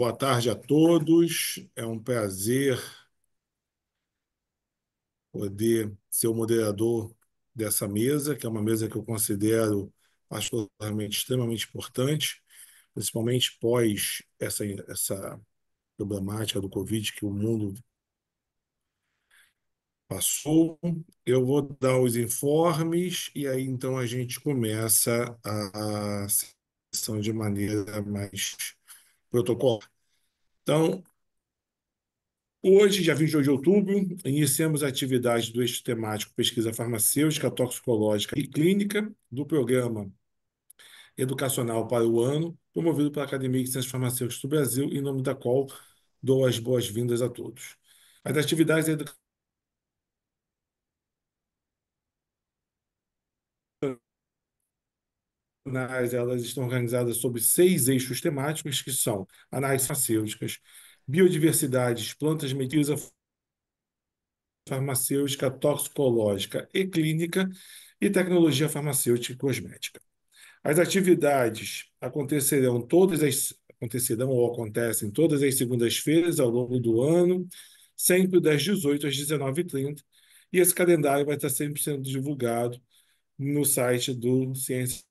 Boa tarde a todos. É um prazer poder ser o moderador dessa mesa, que é uma mesa que eu considero particularmente extremamente importante, principalmente pós essa, essa problemática do Covid que o mundo passou. Eu vou dar os informes e aí então a gente começa a sessão de maneira mais protocolo. Então, hoje, dia 22 de outubro, iniciamos a atividade do eixo temático Pesquisa Farmacêutica, Toxicológica e Clínica do programa educacional para o ano, promovido pela Academia de Ciências Farmacêuticas do Brasil, em nome da qual dou as boas-vindas a todos. As atividades da educação elas estão organizadas sob seis eixos temáticos, que são análises farmacêuticas, biodiversidades, plantas, medicina farmacêutica, toxicológica e clínica e tecnologia farmacêutica e cosmética. As atividades acontecerão todas as acontecerão ou acontecem todas as segundas-feiras ao longo do ano, sempre das 18 às 19h30, e esse calendário vai estar sempre sendo divulgado no site do Ciência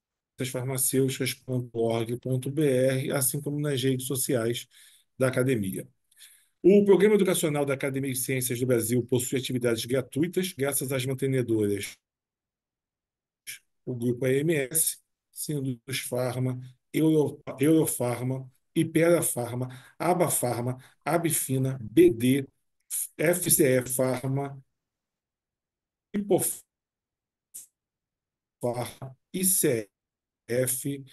farmacêuticas.org.br, assim como nas redes sociais da academia. O Programa Educacional da Academia de Ciências do Brasil possui atividades gratuitas, graças às mantenedoras o grupo AMS, Sindus Pharma, Euro, Eurofarma, Iperafarma, abafarma abifina Abfina, BD, FCE Farma, Hipofarma, ICE, F.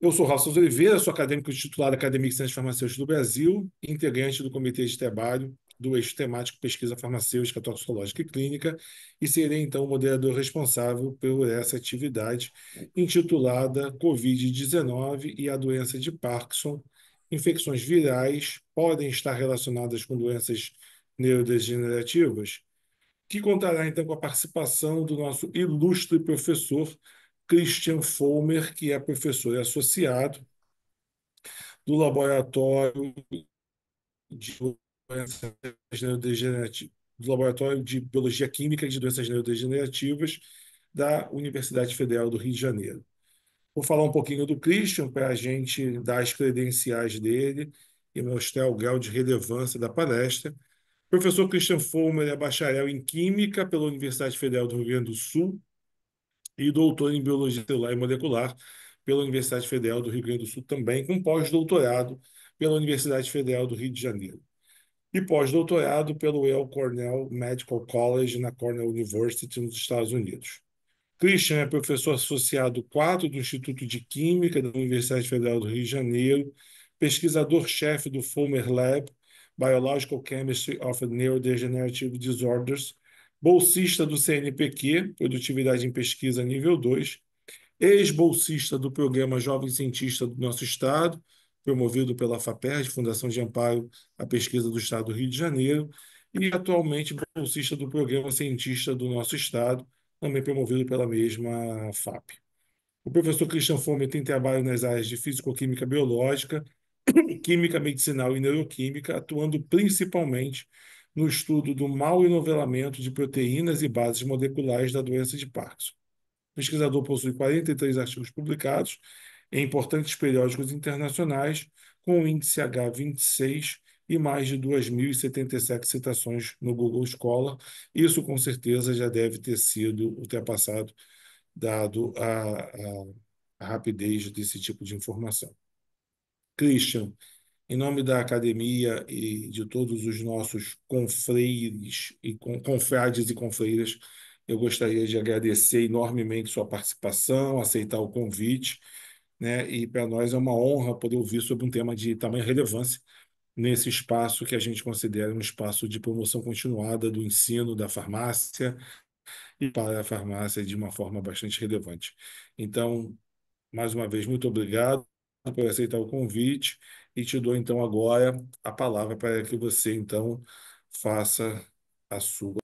Eu sou Raul Oliveira, sou acadêmico titular da Academia de Ciências Farmacêuticas do Brasil, integrante do Comitê de Trabalho do Eixo Temático Pesquisa Farmacêutica, Toxicológica e Clínica, e serei então o moderador responsável por essa atividade intitulada Covid-19 e a doença de Parkinson. Infecções virais podem estar relacionadas com doenças neurodegenerativas? que contará então com a participação do nosso ilustre professor Christian Fulmer, que é professor e associado do Laboratório de Doenças Neurodegenerativas, do Laboratório de Biologia Química de Doenças Neurodegenerativas da Universidade Federal do Rio de Janeiro. Vou falar um pouquinho do Christian para a gente dar as credenciais dele e mostrar o grau de relevância da palestra Professor Christian Fulmer é bacharel em Química pela Universidade Federal do Rio Grande do Sul e doutor em Biologia Celular e Molecular pela Universidade Federal do Rio Grande do Sul também, com pós-doutorado pela Universidade Federal do Rio de Janeiro e pós-doutorado pelo El Cornell Medical College na Cornell University nos Estados Unidos. Christian é professor associado 4 do Instituto de Química da Universidade Federal do Rio de Janeiro, pesquisador-chefe do Fulmer Lab Biological Chemistry of Neurodegenerative Disorders, bolsista do CNPq, Produtividade em Pesquisa Nível 2, ex-bolsista do Programa Jovem Cientista do nosso Estado, promovido pela FAPERJ, Fundação de Amparo à Pesquisa do Estado do Rio de Janeiro, e atualmente bolsista do Programa Cientista do nosso Estado, também promovido pela mesma FAP. O professor Christian Fome tem trabalho nas áreas de Físico-Química Biológica, química medicinal e neuroquímica, atuando principalmente no estudo do mau enovelamento de proteínas e bases moleculares da doença de Parkinson. O pesquisador possui 43 artigos publicados em importantes periódicos internacionais, com o índice H26 e mais de 2.077 citações no Google Scholar. Isso, com certeza, já deve ter sido ultrapassado, dado a, a rapidez desse tipo de informação. Christian, em nome da academia e de todos os nossos confreires e confrades e confreiras, eu gostaria de agradecer enormemente sua participação, aceitar o convite, né? E para nós é uma honra poder ouvir sobre um tema de tamanha relevância nesse espaço que a gente considera um espaço de promoção continuada do ensino da farmácia e para a farmácia de uma forma bastante relevante. Então, mais uma vez, muito obrigado por aceitar o convite e te dou então agora a palavra para que você então faça a sua.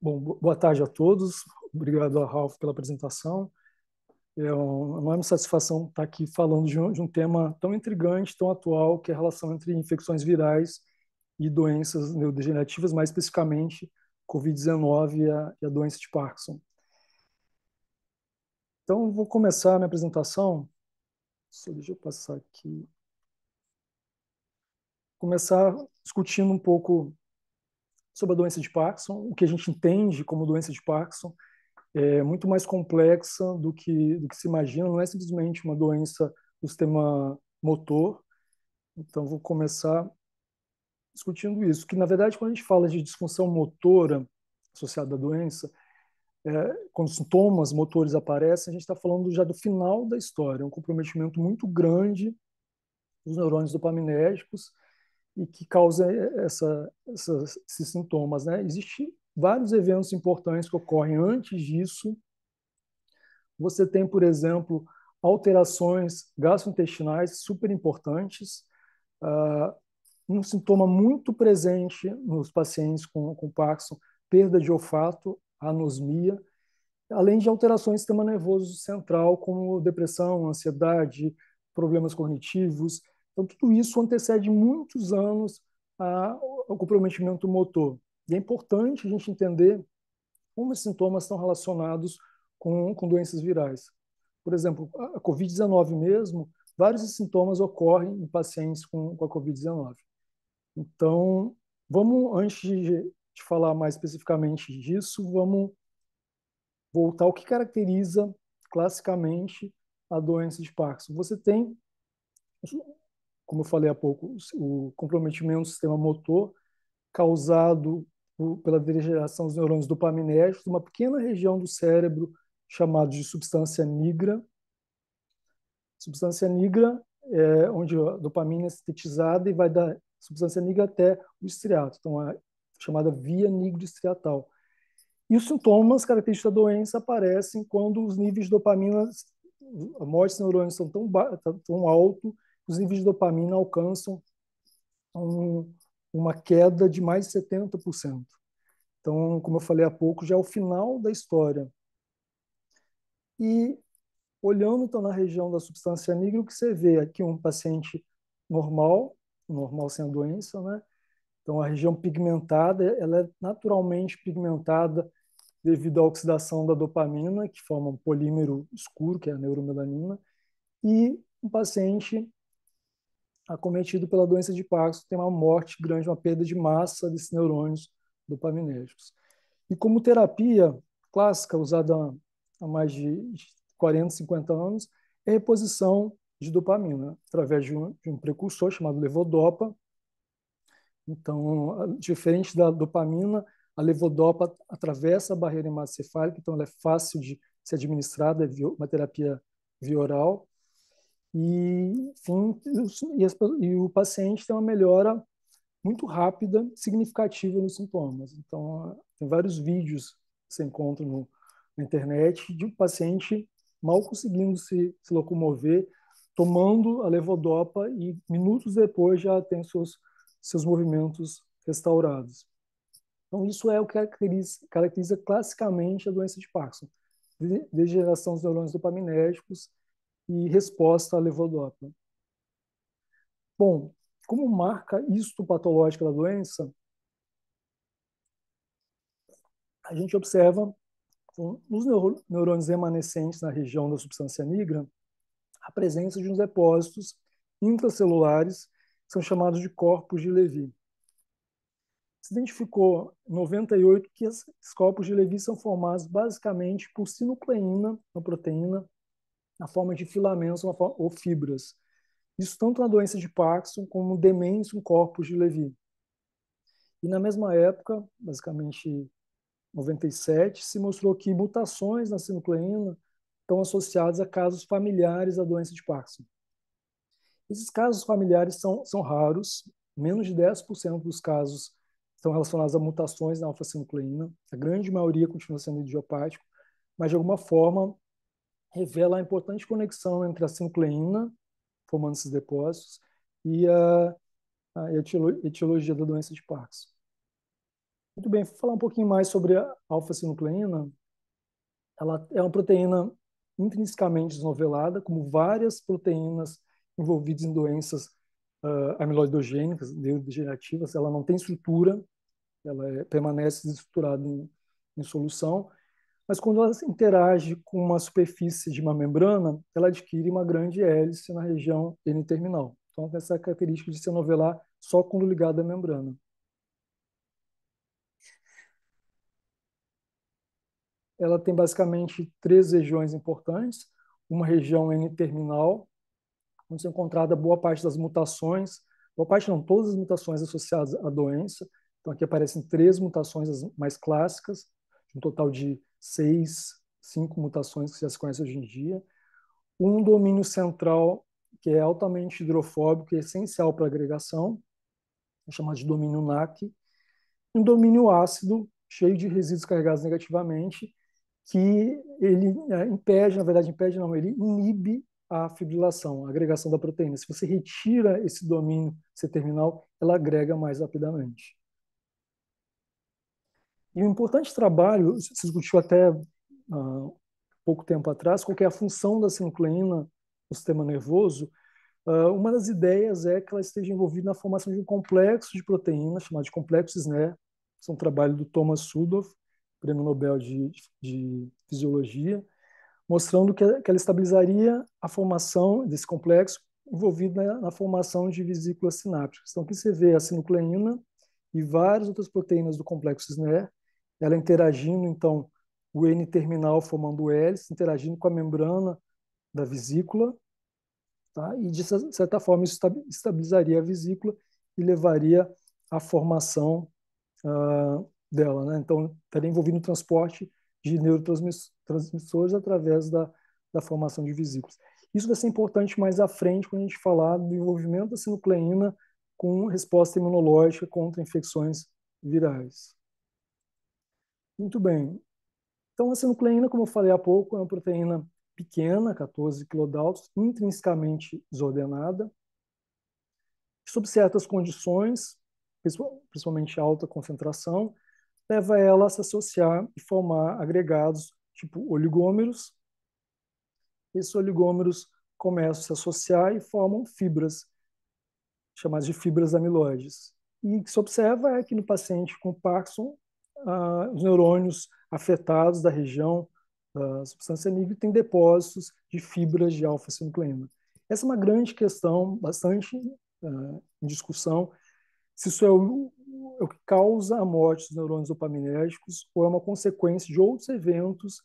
Bom, boa tarde a todos. Obrigado a Ralph pela apresentação. É uma enorme satisfação estar aqui falando de um, de um tema tão intrigante, tão atual, que é a relação entre infecções virais e doenças neurodegenerativas, mais especificamente Covid-19 e, e a doença de Parkinson. Então, vou começar a minha apresentação. Só deixa eu passar aqui. Começar discutindo um pouco sobre a doença de Parkinson, o que a gente entende como doença de Parkinson é muito mais complexa do que, do que se imagina, não é simplesmente uma doença do sistema motor. Então, vou começar discutindo isso, que na verdade, quando a gente fala de disfunção motora associada à doença, é, quando sintomas motores aparecem, a gente está falando já do final da história, é um comprometimento muito grande dos neurônios dopaminérgicos e que causa é, é, essa, essa, esses sintomas. Né? Existem vários eventos importantes que ocorrem antes disso. Você tem, por exemplo, alterações gastrointestinais super importantes. Uh, um sintoma muito presente nos pacientes com, com Parkinson, perda de olfato, anosmia, além de alterações do sistema nervoso central, como depressão, ansiedade, problemas cognitivos. Então, tudo isso antecede muitos anos ao comprometimento motor. E é importante a gente entender como esses sintomas estão relacionados com, com doenças virais. Por exemplo, a Covid-19 mesmo, vários sintomas ocorrem em pacientes com, com a Covid-19. Então, vamos, antes de de falar mais especificamente disso, vamos voltar ao que caracteriza classicamente a doença de Parkinson. Você tem, como eu falei há pouco, o comprometimento do sistema motor causado pela degeneração dos neurônios dopaminérgicos, uma pequena região do cérebro chamada de substância nigra. Substância nigra é onde a dopamina é sintetizada e vai da substância nigra até o estriato. Então, a chamada via nigrostriatal. E os sintomas característicos da doença aparecem quando os níveis de dopamina, a morte de neurônios são tão, tá, tão alto, os níveis de dopamina alcançam um, uma queda de mais de 70%. Então, como eu falei há pouco, já é o final da história. E olhando então na região da substância nigra, o que você vê aqui um paciente normal, normal sem a doença, né? Então, a região pigmentada ela é naturalmente pigmentada devido à oxidação da dopamina, que forma um polímero escuro, que é a neuromelanina, e um paciente acometido pela doença de Parkinson tem uma morte grande, uma perda de massa desses neurônios dopaminérgicos. E como terapia clássica, usada há mais de 40, 50 anos, é a reposição de dopamina através de um, de um precursor chamado levodopa, então, diferente da dopamina, a levodopa atravessa a barreira hematoencefálica, então ela é fácil de ser administrada, é uma terapia via oral. E, enfim, e o paciente tem uma melhora muito rápida, significativa nos sintomas. Então, tem vários vídeos que você encontra no, na internet de um paciente mal conseguindo se, se locomover, tomando a levodopa e minutos depois já tem seus seus movimentos restaurados. Então, isso é o que caracteriza, caracteriza classicamente a doença de Parkinson, degeneração dos neurônios dopaminérgicos e resposta à levodopa. Bom, como marca isto patológica da doença, a gente observa então, nos neurônios remanescentes na região da substância nigra a presença de uns depósitos intracelulares são chamados de corpos de Levi. Se identificou em 98 que esses corpos de Levi são formados basicamente por sinucleína, uma proteína, na forma de filamentos ou fibras. Isso tanto na doença de Parkinson como demência em corpos de Levi. E na mesma época, basicamente 97, se mostrou que mutações na sinucleína estão associadas a casos familiares da doença de Parkinson. Esses casos familiares são, são raros, menos de 10% dos casos estão relacionados a mutações na alfa-sinucleína, a grande maioria continua sendo idiopático, mas de alguma forma revela a importante conexão entre a sinucleína, formando esses depósitos, e a, a etiologia da doença de Parkinson. Muito bem, vou falar um pouquinho mais sobre a alfa-sinucleína. Ela é uma proteína intrinsecamente desnovelada, como várias proteínas envolvidos em doenças uh, ah, amiloidogênicas, neurodegenerativas, ela não tem estrutura, ela é, permanece desestruturada em, em solução, mas quando ela interage com uma superfície de uma membrana, ela adquire uma grande hélice na região N-terminal. Então, tem essa é característica de se novelar só quando ligada à membrana. Ela tem basicamente três regiões importantes: uma região N-terminal, onde são encontrada boa parte das mutações, boa parte não, todas as mutações associadas à doença. Então aqui aparecem três mutações mais clássicas, um total de seis, cinco mutações que já se conhece hoje em dia. Um domínio central que é altamente hidrofóbico e essencial para agregação, é chamado de domínio NAC. Um domínio ácido, cheio de resíduos carregados negativamente, que ele é, impede, na verdade impede não, ele inibe a fibrilação, a agregação da proteína. Se você retira esse domínio C-terminal, ela agrega mais rapidamente. E um importante trabalho, se discutiu até uh, pouco tempo atrás, qual é a função da sinucleína no sistema nervoso, uh, uma das ideias é que ela esteja envolvida na formação de um complexo de proteínas, chamado de complexo né? SNER. Isso é um trabalho do Thomas Sudoff, prêmio Nobel de, de Fisiologia, mostrando que, ela estabilizaria a formação desse complexo envolvido na, na formação de vesículas sinápticas. Então, aqui você vê é a sinucleína e várias outras proteínas do complexo SNER, ela interagindo, então, o N-terminal formando hélice, interagindo com a membrana da vesícula, tá? e de certa forma isso estabilizaria a vesícula e levaria à formação uh, dela. Né? Então, estaria envolvido no transporte de neurotransmissores através da, da formação de vesículas. Isso vai ser importante mais à frente quando a gente falar do envolvimento da sinucleína com resposta imunológica contra infecções virais. Muito bem. Então, a sinucleína, como eu falei há pouco, é uma proteína pequena, 14 quilodaltos, intrinsecamente desordenada, sob certas condições, principalmente alta concentração, leva ela a se associar e formar agregados tipo oligômeros. Esses oligômeros começam a se associar e formam fibras, chamadas de fibras amiloides. E o que se observa é que no paciente com Parkinson, ah, os neurônios afetados da região da substância nível têm depósitos de fibras de alfa-sinucleína. Essa é uma grande questão, bastante ah, em discussão, se isso é o é o que causa a morte dos neurônios dopaminérgicos ou é uma consequência de outros eventos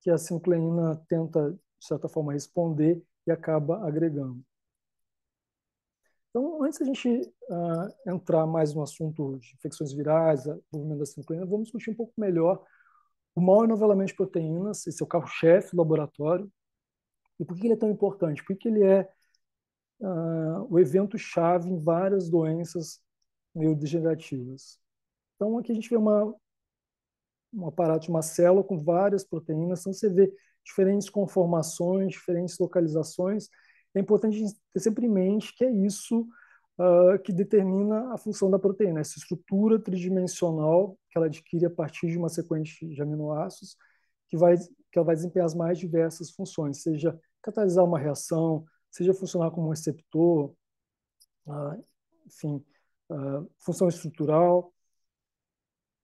que a sincleína tenta, de certa forma, responder e acaba agregando. Então, antes a gente uh, entrar mais no assunto de infecções virais, desenvolvimento da sinclina, vamos discutir um pouco melhor o mau enovelamento de proteínas, esse é o carro-chefe do laboratório, e por que ele é tão importante, por que ele é uh, o evento-chave em várias doenças neurodegenerativas. Então, aqui a gente vê uma, um aparato de uma célula com várias proteínas, então você vê diferentes conformações, diferentes localizações. É importante ter sempre em mente que é isso uh, que determina a função da proteína, essa estrutura tridimensional que ela adquire a partir de uma sequência de aminoácidos, que, vai, que ela vai desempenhar as mais diversas funções, seja catalisar uma reação, seja funcionar como um receptor, uh, enfim, ah, função estrutural.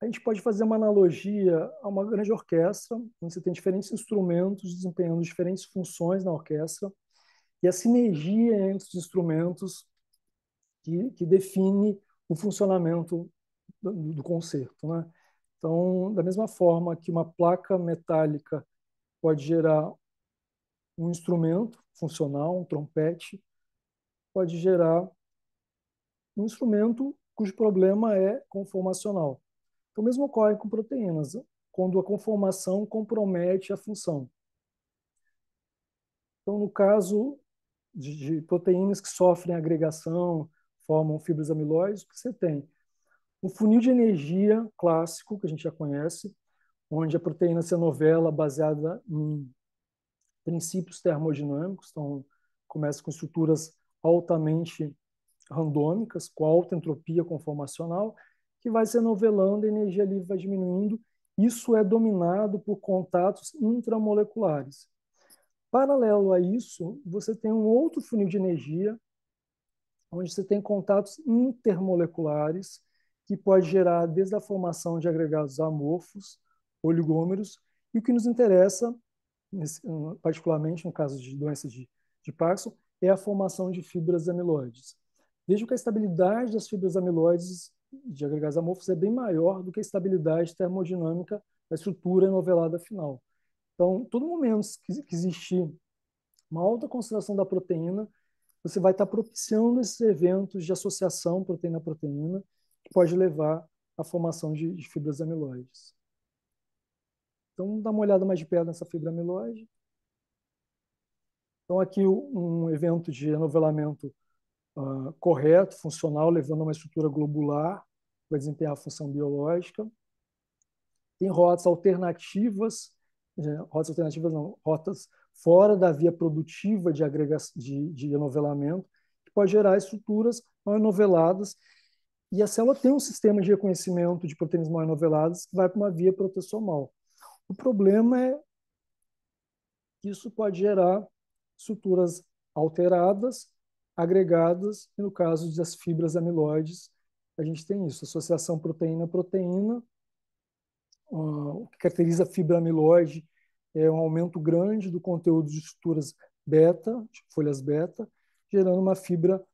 A gente pode fazer uma analogia a uma grande orquestra, onde você tem diferentes instrumentos desempenhando diferentes funções na orquestra, e a sinergia entre os instrumentos que, que define o funcionamento do, do concerto. Né? Então, da mesma forma que uma placa metálica pode gerar um instrumento funcional, um trompete, pode gerar um instrumento cujo problema é conformacional. Então, o mesmo ocorre com proteínas, quando a conformação compromete a função. Então, no caso de, de proteínas que sofrem agregação, formam fibras amiloides, o que você tem? Um funil de energia clássico, que a gente já conhece, onde a proteína se novela baseada em princípios termodinâmicos, então começa com estruturas altamente randômicas com alta entropia conformacional, que vai se novelando, a energia livre vai diminuindo. Isso é dominado por contatos intramoleculares. Paralelo a isso, você tem um outro funil de energia, onde você tem contatos intermoleculares, que pode gerar desde a formação de agregados amorfos, oligômeros, e o que nos interessa, particularmente no caso de doenças de, de Parkinson, é a formação de fibras amiloides. Vejo que a estabilidade das fibras amiloides de agregados amorfos é bem maior do que a estabilidade termodinâmica da estrutura enovelada final. Então, todo momento que existir uma alta concentração da proteína, você vai estar propiciando esses eventos de associação proteína-proteína, que pode levar à formação de, de fibras amiloides. Então, dá uma olhada mais de perto nessa fibra amiloide. Então, aqui um evento de enovelamento uh, correto, funcional, levando a uma estrutura globular para desempenhar a função biológica. Tem rotas alternativas, eh, rotas alternativas não, rotas fora da via produtiva de, agregação, de, de enovelamento, que pode gerar estruturas mal enoveladas. E a célula tem um sistema de reconhecimento de proteínas mal enoveladas que vai para uma via protessomal. O problema é que isso pode gerar estruturas alteradas agregadas, e no caso das fibras amiloides, a gente tem isso, associação proteína-proteína, ah, o que caracteriza a fibra amiloide é um aumento grande do conteúdo de estruturas beta, de tipo folhas beta, gerando uma fibra,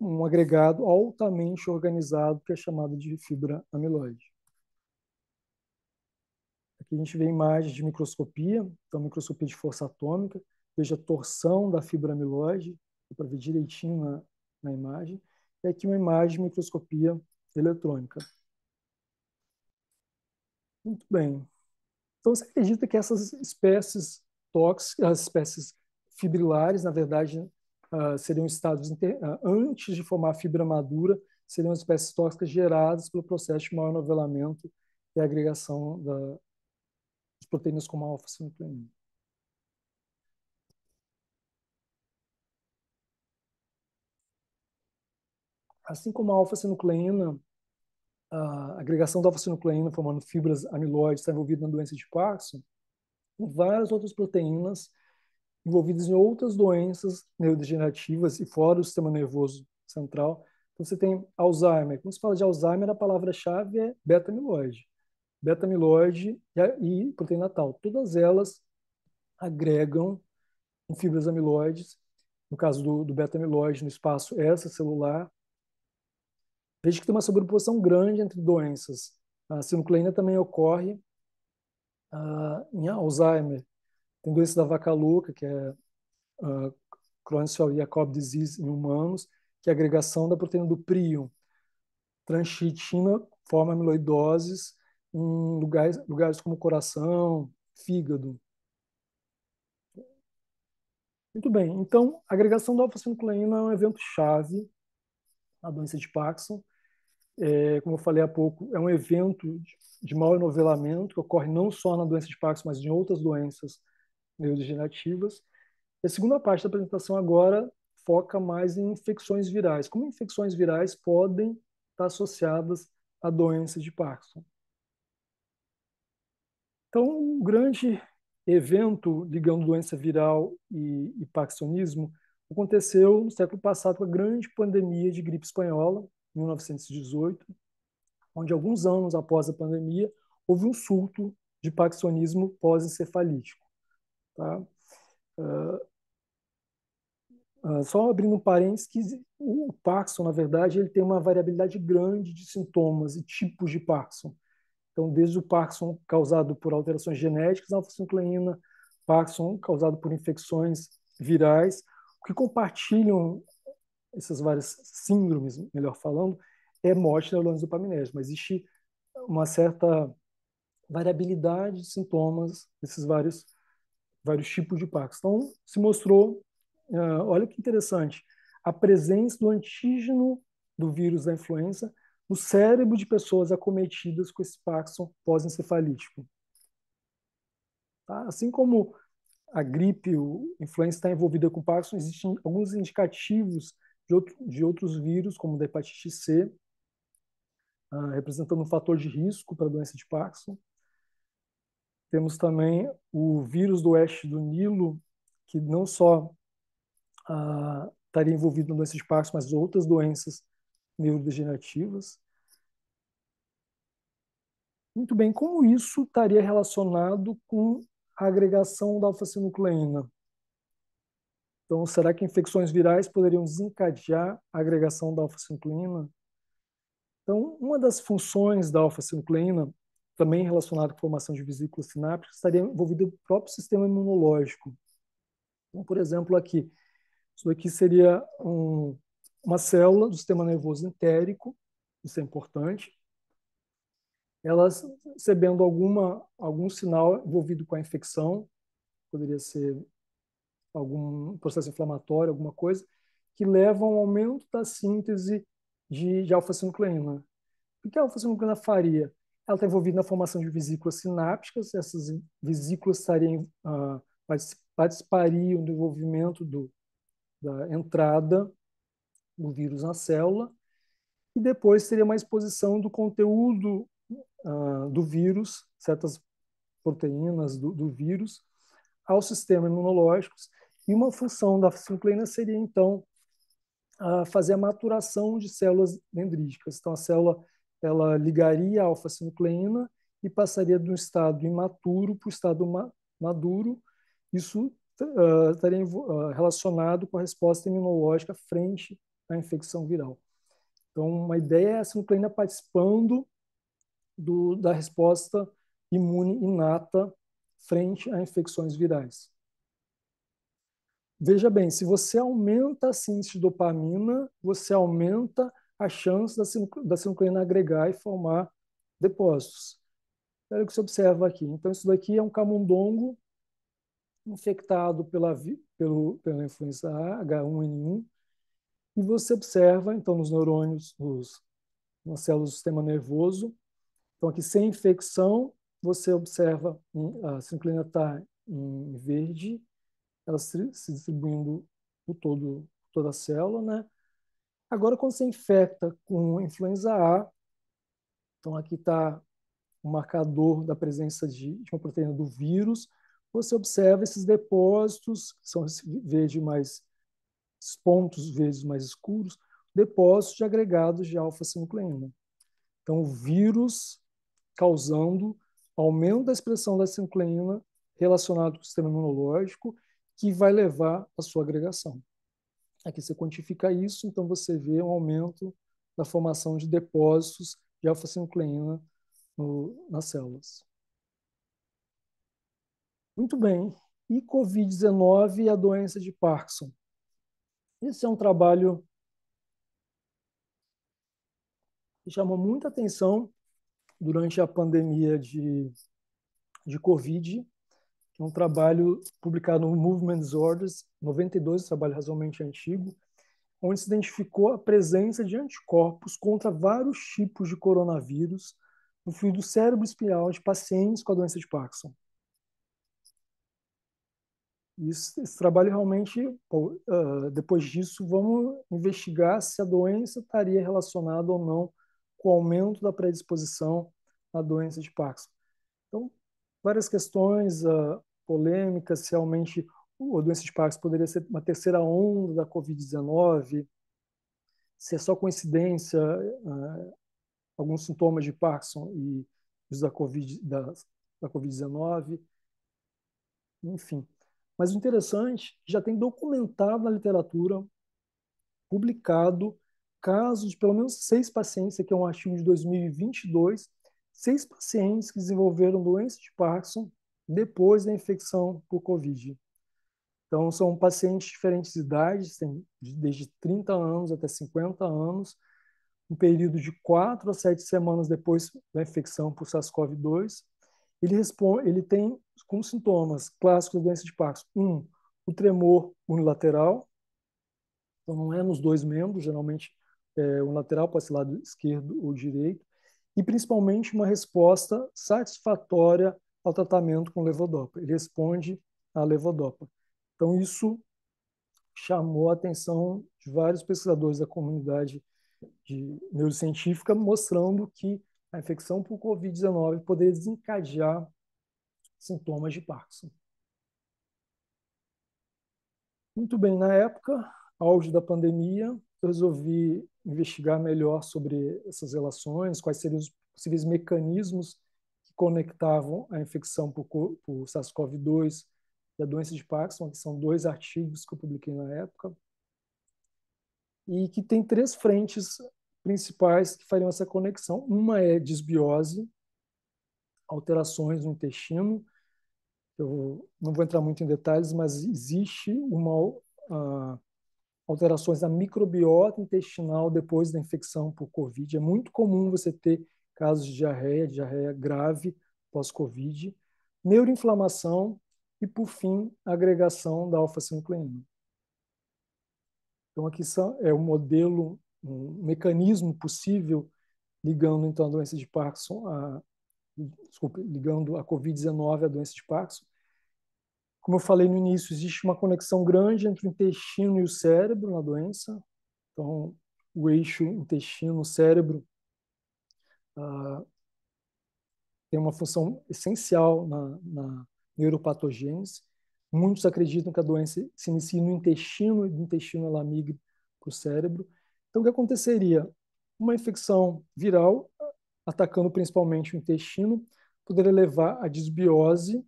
um agregado altamente organizado, que é chamado de fibra amiloide. Aqui a gente vê imagens de microscopia, então microscopia de força atômica, veja a torção da fibra amiloide, para ver direitinho na, na imagem, é aqui uma imagem de microscopia eletrônica. Muito bem. Então, você acredita que essas espécies tóxicas, as espécies fibrilares, na verdade, uh, seriam estados inter... uh, antes de formar a fibra madura, seriam espécies tóxicas geradas pelo processo de maior novelamento e agregação da... de proteínas como a alfa-sinucleína. assim como a alfa-sinucleína, a agregação da alfa-sinucleína formando fibras amiloides está envolvida na doença de Parkinson, várias outras proteínas envolvidas em outras doenças neurodegenerativas e fora do sistema nervoso central. Então, você tem Alzheimer. Quando se fala de Alzheimer, a palavra-chave é beta-amiloide. Beta-amiloide e proteína tal. Todas elas agregam fibras amiloides, no caso do, do beta-amiloide, no espaço extracelular, Vejo que tem uma sobreposição grande entre doenças. A sinucleína também ocorre uh, em Alzheimer. Tem doença da vaca louca, que é uh, ah, Cronic Jacob disease em humanos, que é a agregação da proteína do prion. Transchitina forma amiloidoses em lugares, lugares como coração, fígado. Muito bem, então, a agregação da alfa-sinucleína é um evento-chave na doença de Parkinson é, como eu falei há pouco, é um evento de mau enovelamento que ocorre não só na doença de Parkinson, mas em outras doenças neurodegenerativas. E a segunda parte da apresentação agora foca mais em infecções virais. Como infecções virais podem estar associadas à doença de Parkinson? Então, um grande evento ligando doença viral e, e parkinsonismo aconteceu no século passado com a grande pandemia de gripe espanhola, 1918, onde alguns anos após a pandemia houve um surto de paxonismo pós-encefalítico. Tá? Uh, só abrindo um parênteses, que o Parkinson, na verdade, ele tem uma variabilidade grande de sintomas e tipos de Parkinson. Então, desde o Parkinson causado por alterações genéticas, a alfa sinucleína Parkinson causado por infecções virais, que compartilham essas várias síndromes, melhor falando, é morte da neurônios dopaminérgicos, mas existe uma certa variabilidade de sintomas desses vários vários tipos de pacos. Então, se mostrou, uh, olha que interessante, a presença do antígeno do vírus da influenza no cérebro de pessoas acometidas com esse Parkinson pós-encefalítico. Tá? Assim como a gripe, a influenza está envolvida com Parkinson, existem alguns indicativos de, outro, de outros vírus, como da hepatite C, uh, representando um fator de risco para a doença de Parkinson. Temos também o vírus do oeste do Nilo, que não só uh, estaria envolvido na doença de Parkinson, mas outras doenças neurodegenerativas. Muito bem, como isso estaria relacionado com a agregação da alfa-sinucleína? Então, será que infecções virais poderiam desencadear a agregação da alfa-sinucleína? Então, uma das funções da alfa-sinucleína, também relacionada com a formação de vesículas sinápticas, estaria envolvida o próprio sistema imunológico. Então, por exemplo, aqui. Isso aqui seria um, uma célula do sistema nervoso entérico, isso é importante. Elas recebendo alguma, algum sinal envolvido com a infecção, poderia ser algum processo inflamatório, alguma coisa, que levam um aumento da síntese de, de alfa-sinucleína. O que a alfa-sinucleína faria? Ela está envolvida na formação de vesículas sinápticas, essas vesículas estariam, ah, participariam do envolvimento do, da entrada do vírus na célula, e depois seria uma exposição do conteúdo ah, do vírus, certas proteínas do, do vírus, ao sistema imunológico e uma função da ciclina seria, então, a fazer a maturação de células dendríticas. Então, a célula ela ligaria a alfa-sinucleína e passaria de um estado imaturo para o estado ma maduro. Isso uh, estaria uh, relacionado com a resposta imunológica frente à infecção viral. Então, uma ideia é a sinucleína participando do, da resposta imune inata frente a infecções virais. Veja bem, se você aumenta a síntese de dopamina, você aumenta a chance da, da sinucleína agregar e formar depósitos. É o que se observa aqui. Então, isso daqui é um camundongo infectado pela, pelo, pela influenza A, H1N1, e você observa, então, nos neurônios, nos, nas células do sistema nervoso. Então, aqui sem infecção, você observa, a sinucleína está em verde, ela se, distribuindo por todo, toda a célula, né? Agora, quando você infecta com influenza A, então aqui está o marcador da presença de, de, uma proteína do vírus, você observa esses depósitos, que são verde mais esses pontos verdes mais escuros, depósitos de agregados de alfa-sinucleína. Então, o vírus causando aumento da expressão da sinucleína relacionado com o sistema imunológico que vai levar à sua agregação. Aqui você quantifica isso, então você vê um aumento da formação de depósitos de alfa-sinucleína nas células. Muito bem. E Covid-19 e a doença de Parkinson? Esse é um trabalho que chamou muita atenção durante a pandemia de, de Covid um trabalho publicado no Movement Disorders, 92, um trabalho razoavelmente antigo, onde se identificou a presença de anticorpos contra vários tipos de coronavírus no fluido cérebro espiral de pacientes com a doença de Parkinson. Isso, esse trabalho realmente, ah, depois disso, vamos investigar se a doença estaria relacionada ou não com o aumento da predisposição à doença de Parkinson. Então, várias questões, ah, polêmicas, se realmente a doença de Parkinson poderia ser uma terceira onda da Covid-19, se é só coincidência uh, eh, eh, alguns sintomas de Parkinson e os da Covid-19, da, da COVID enfim. Mas o interessante, já tem documentado na literatura, publicado, casos de pelo menos seis pacientes, aqui é um artigo de 2022, seis pacientes que desenvolveram doença de Parkinson depois da infecção por Covid. Então, são pacientes de diferentes idades, desde 30 anos até 50 anos, um período de 4 a 7 semanas depois da infecção por SARS-CoV-2. Ele, responde, ele tem como sintomas clássicos da doença de Parkinson, um, o tremor unilateral, então não é nos dois membros, geralmente é, unilateral, pode ser lado esquerdo ou direito, e principalmente uma resposta satisfatória ao tratamento com levodopa. Ele responde à levodopa. Então, isso chamou a atenção de vários pesquisadores da comunidade de neurocientífica, mostrando que a infecção por Covid-19 poderia desencadear sintomas de Parkinson. Muito bem, na época, auge da pandemia, eu resolvi investigar melhor sobre essas relações, quais seriam os possíveis mecanismos que conectavam a infecção por, por SARS-CoV-2 e a doença de Parkinson, que são dois artigos que eu publiquei na época, e que tem três frentes principais que fariam essa conexão. Uma é desbiose, alterações no intestino. Eu não vou entrar muito em detalhes, mas existe uma uh, alterações na microbiota intestinal depois da infecção por COVID. É muito comum você ter casos de diarreia, diarreia grave pós-Covid, neuroinflamação e, por fim, agregação da alfa-sinucleína. Então, aqui é um modelo, um mecanismo possível ligando, então, a doença de Parkinson a, desculpa, ligando a Covid-19 à doença de Parkinson. Como eu falei no início, existe uma conexão grande entre o intestino e o cérebro na doença. Então, o eixo intestino-cérebro ah, tem uma função essencial na, na neuropatogênese. Muitos acreditam que a doença se inicia no intestino e do intestino ela migre para o cérebro. Então, o que aconteceria? Uma infecção viral, atacando principalmente o intestino, poderia levar à desbiose.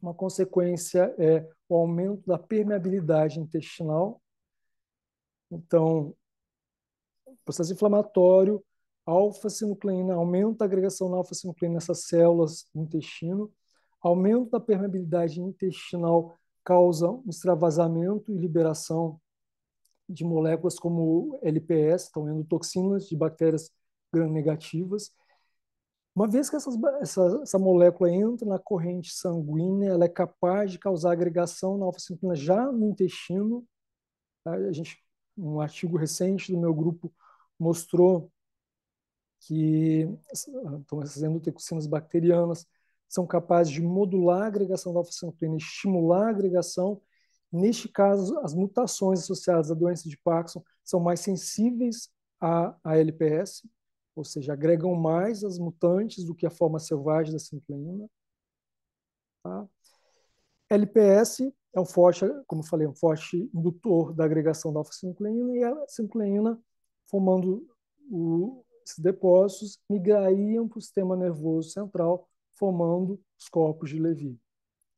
Uma consequência é o aumento da permeabilidade intestinal. Então, processo inflamatório, alfa-sinucleína aumenta a agregação na alfa-sinucleína nessas células do intestino, aumenta a permeabilidade intestinal, causa um extravasamento e liberação de moléculas como LPS, estão vendo toxinas de bactérias gram-negativas. Uma vez que essas, essa, essa, molécula entra na corrente sanguínea, ela é capaz de causar agregação na alfa-sinucleína já no intestino. A gente, um artigo recente do meu grupo mostrou que estão sendo leucocinas bacterianas, são capazes de modular a agregação da alfa e estimular a agregação. Neste caso, as mutações associadas à doença de Parkinson são mais sensíveis à, à LPS, ou seja, agregam mais as mutantes do que a forma selvagem da centroenina. Tá? LPS é um forte, como eu falei, um forte indutor da agregação da alfa e a sinucleína formando o, esses depósitos migrariam para o sistema nervoso central, formando os corpos de Levy.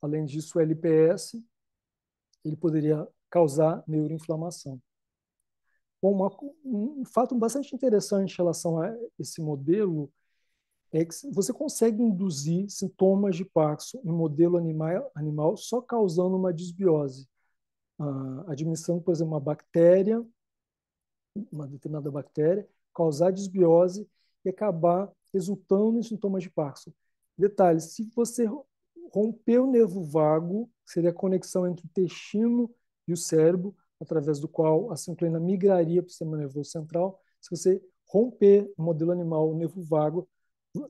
Além disso, o LPS ele poderia causar neuroinflamação. Bom, uma, um fato bastante interessante em relação a esse modelo é que você consegue induzir sintomas de Parkinson em modelo animal, animal só causando uma desbiose, ah, administrando, por exemplo, uma bactéria, uma determinada bactéria, causar desbiose e acabar resultando em sintomas de Parkinson. Detalhe, se você romper o nervo vago, seria a conexão entre o intestino e o cérebro, através do qual a sinclina migraria para o sistema nervoso central, se você romper o modelo animal, o nervo vago,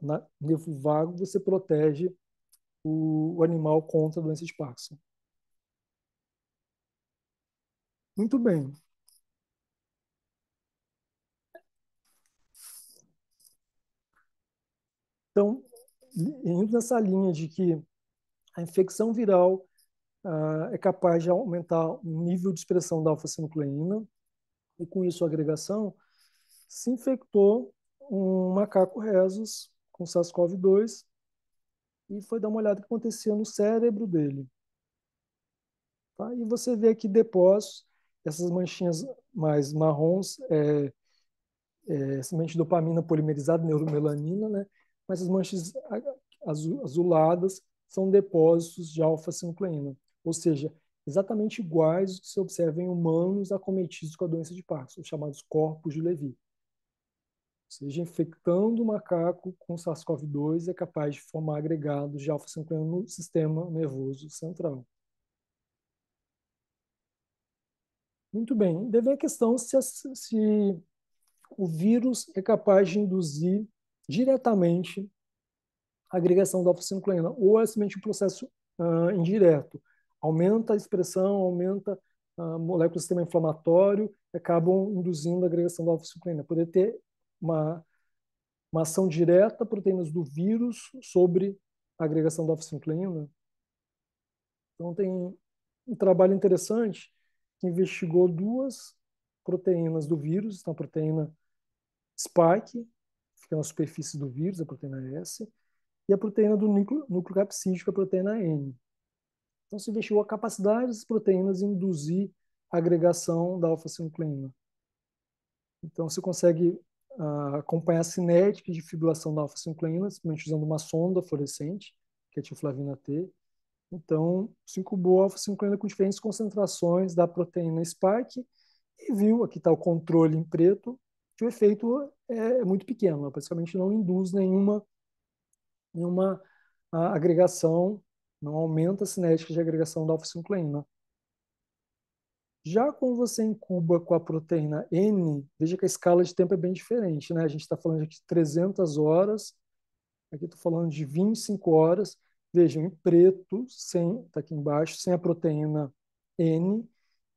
na, nervo vago você protege o, o animal contra a doença de Parkinson. Muito bem. Então, indo nessa linha de que a infecção viral ah, é capaz de aumentar o nível de expressão da alfa-sinucleína, e com isso a agregação, se infectou um macaco rhesus com SARS-CoV-2 e foi dar uma olhada o que acontecia no cérebro dele. Tá? E você vê aqui depósitos, essas manchinhas mais marrons, é, é, semente de dopamina polimerizada, neuromelanina, né? mas as manchas azuladas são depósitos de alfa-sinucleína, ou seja, exatamente iguais que se observa em humanos acometidos com a doença de Parkinson, chamados corpos de Levy. Ou seja, infectando o macaco com SARS-CoV-2 é capaz de formar agregados de alfa-sinucleína no sistema nervoso central. Muito bem, deve a questão se, se o vírus é capaz de induzir diretamente a agregação da alfa-sinucleína, ou é somente um processo uh, indireto. Aumenta a expressão, aumenta a ah, molécula do sistema inflamatório e acabam induzindo a agregação da alfa-sinucleína. Poder ter uma, uma ação direta proteínas do vírus sobre a agregação da alfa-sinucleína. Então tem um trabalho interessante que investigou duas proteínas do vírus, então a proteína spike que é uma superfície do vírus, a proteína S, e a proteína do núcleo, núcleo capsídico, a proteína N. Então, se investigou a capacidade dessas proteínas induzir a agregação da alfa-sinucleína. Então, você consegue uh, acompanhar a cinética de fibrilação da alfa-sinucleína, simplesmente usando uma sonda fluorescente, que é a tioflavina T. Então, se incubou a alfa-sinucleína com diferentes concentrações da proteína spike e viu, aqui está o controle em preto, que o efeito é, é muito pequeno, basicamente né? praticamente não induz nenhuma, nenhuma agregação, não aumenta a cinética de agregação da alfa-sinucleína. Já quando você incuba com a proteína N, veja que a escala de tempo é bem diferente, né? A gente está falando aqui de 300 horas, aqui estou falando de 25 horas. Vejam, em preto, sem, tá aqui embaixo, sem a proteína N.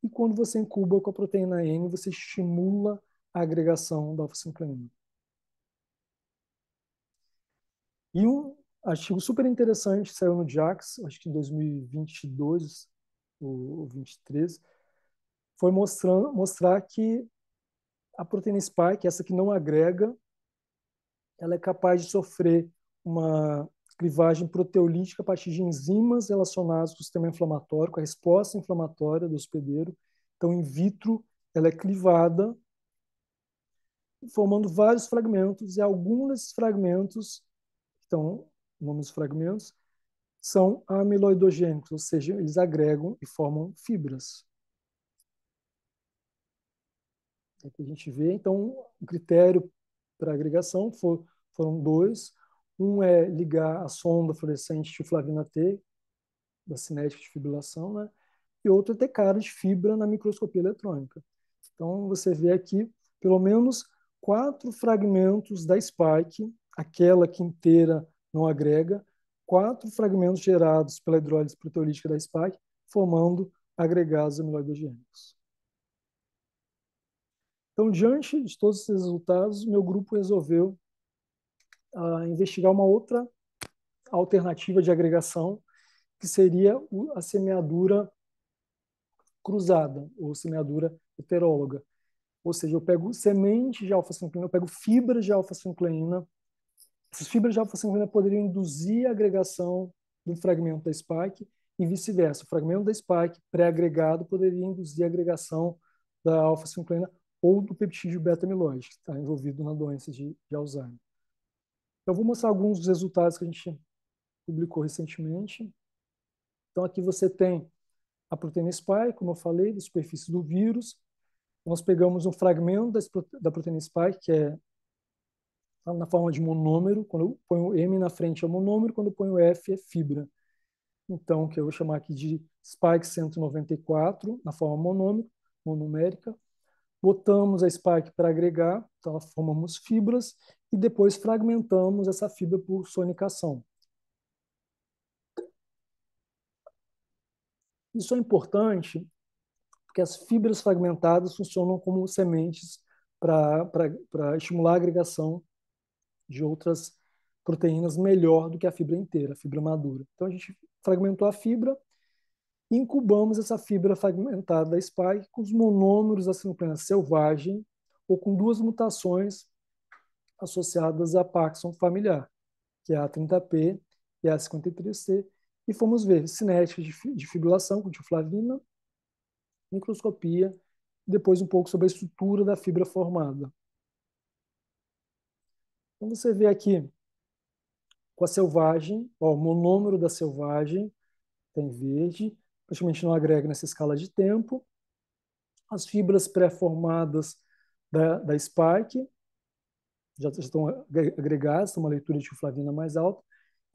E quando você incuba com a proteína N, você estimula agregação da alfa E um artigo super interessante saiu no JAX, acho que em 2022 ou 2023, foi mostrando, mostrar que a proteína spike, essa que não agrega, ela é capaz de sofrer uma clivagem proteolítica a partir de enzimas relacionadas com o sistema inflamatório, com a resposta inflamatória do hospedeiro. Então, in vitro, ela é clivada formando vários fragmentos, e alguns desses fragmentos, então, o nome dos fragmentos, são amiloidogênicos, ou seja, eles agregam e formam fibras. que a gente vê, então, o critério para agregação for, foram dois. Um é ligar a sonda fluorescente de flavina T, da cinética de fibrilação, né? e outro é ter cara de fibra na microscopia eletrônica. Então, você vê aqui, pelo menos, quatro fragmentos da spike, aquela que inteira não agrega, quatro fragmentos gerados pela hidrólise proteolítica da spike, formando agregados amiloidogênicos. Então, diante de todos esses resultados, meu grupo resolveu uh, investigar uma outra alternativa de agregação, que seria a semeadura cruzada, ou semeadura heteróloga, ou seja, eu pego semente de alfa-sinucleína, eu pego fibras de alfa-sinucleína. Essas fibras de alfa-sinucleína poderiam induzir a agregação do fragmento da spike e vice-versa. O fragmento da spike pré-agregado poderia induzir a agregação da alfa-sinucleína ou do peptídeo beta-amiloide, que está envolvido na doença de, de Alzheimer. Então, eu vou mostrar alguns dos resultados que a gente publicou recentemente. Então, aqui você tem a proteína spike, como eu falei, da superfície do vírus, nós pegamos um fragmento da proteína spike, que é na forma de monômero, quando eu ponho M na frente é monômero, quando eu ponho F é fibra. Então, que eu vou chamar aqui de spike 194, na forma monômica, monomérica. Botamos a spike para agregar, então formamos fibras, e depois fragmentamos essa fibra por sonicação. Isso é importante porque as fibras fragmentadas funcionam como sementes para estimular a agregação de outras proteínas melhor do que a fibra inteira, a fibra madura. Então a gente fragmentou a fibra incubamos essa fibra fragmentada da spike com os monômeros da sinoplana selvagem ou com duas mutações associadas à Paxson familiar, que é a 30P e a 53C, e fomos ver cinéticas de fibrilação com tioflavina microscopia, e depois um pouco sobre a estrutura da fibra formada. Então você vê aqui com a selvagem, ó, o monômero da selvagem tem verde, praticamente não agrega nessa escala de tempo. As fibras pré-formadas da, da Spike já, já estão agregadas, tem uma leitura de flavina é mais alta.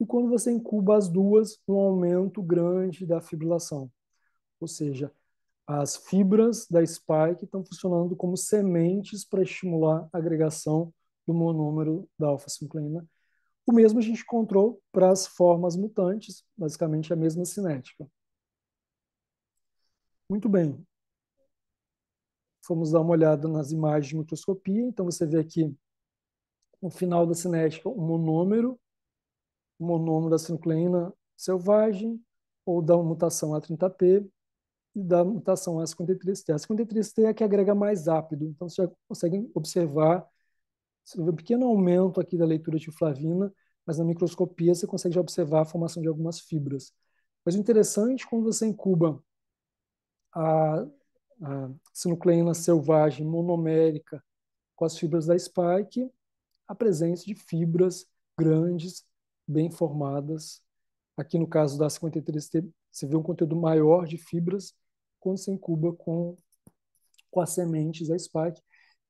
E quando você incuba as duas, um aumento grande da fibrilação. Ou seja, as fibras da spike estão funcionando como sementes para estimular a agregação do monômero da alfa sinclina. O mesmo a gente encontrou para as formas mutantes, basicamente a mesma cinética. Muito bem. Vamos dar uma olhada nas imagens de microscopia. Então, você vê aqui no final da cinética um monômero, o monômero da sinucleína selvagem, ou da mutação A30P, da mutação A53T. A 53T é a que agrega mais rápido, então você já consegue observar você vê um pequeno aumento aqui da leitura de flavina, mas na microscopia você consegue já observar a formação de algumas fibras. Mas o interessante, quando você incuba a, a sinucleína selvagem monomérica com as fibras da spike, a presença de fibras grandes, bem formadas. Aqui no caso da 53T você vê um conteúdo maior de fibras quando se incuba com, com as sementes da SPAC.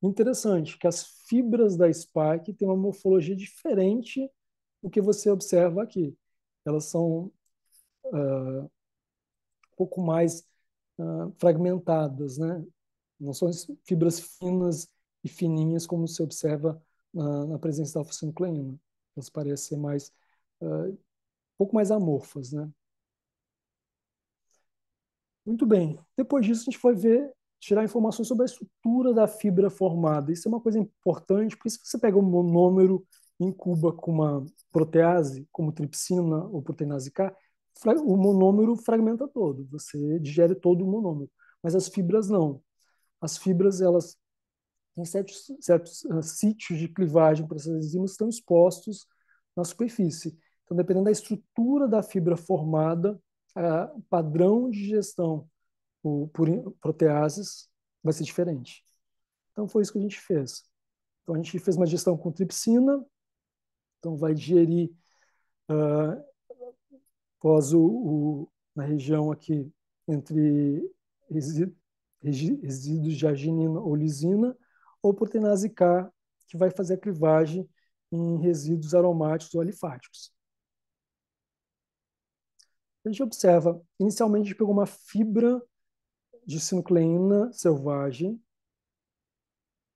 Interessante que as fibras da SPAC têm uma morfologia diferente do que você observa aqui. Elas são uh, um pouco mais uh, fragmentadas, né? não são fibras finas e fininhas como se observa na, na presença da alfa-sinucleína. Elas parecem ser mais, uh, um pouco mais amorfas, né? Muito bem. Depois disso, a gente foi ver, tirar informações sobre a estrutura da fibra formada. Isso é uma coisa importante, por isso que você pega um monômero em Cuba com uma protease, como tripsina ou proteinase K, o monômero fragmenta todo, você digere todo o monômero. Mas as fibras não. As fibras, elas têm certos, certos uh, sítios de clivagem para essas enzimas estão expostos na superfície. Então, dependendo da estrutura da fibra formada, o padrão de gestão por, por proteases vai ser diferente. Então, foi isso que a gente fez. Então, a gente fez uma gestão com tripsina, então vai digerir uh, ah, após o, o, na região aqui entre resíduos de arginina ou lisina, ou proteinase K, que vai fazer a clivagem em resíduos aromáticos ou alifáticos. A gente observa, inicialmente a gente pegou uma fibra de sinucleína selvagem,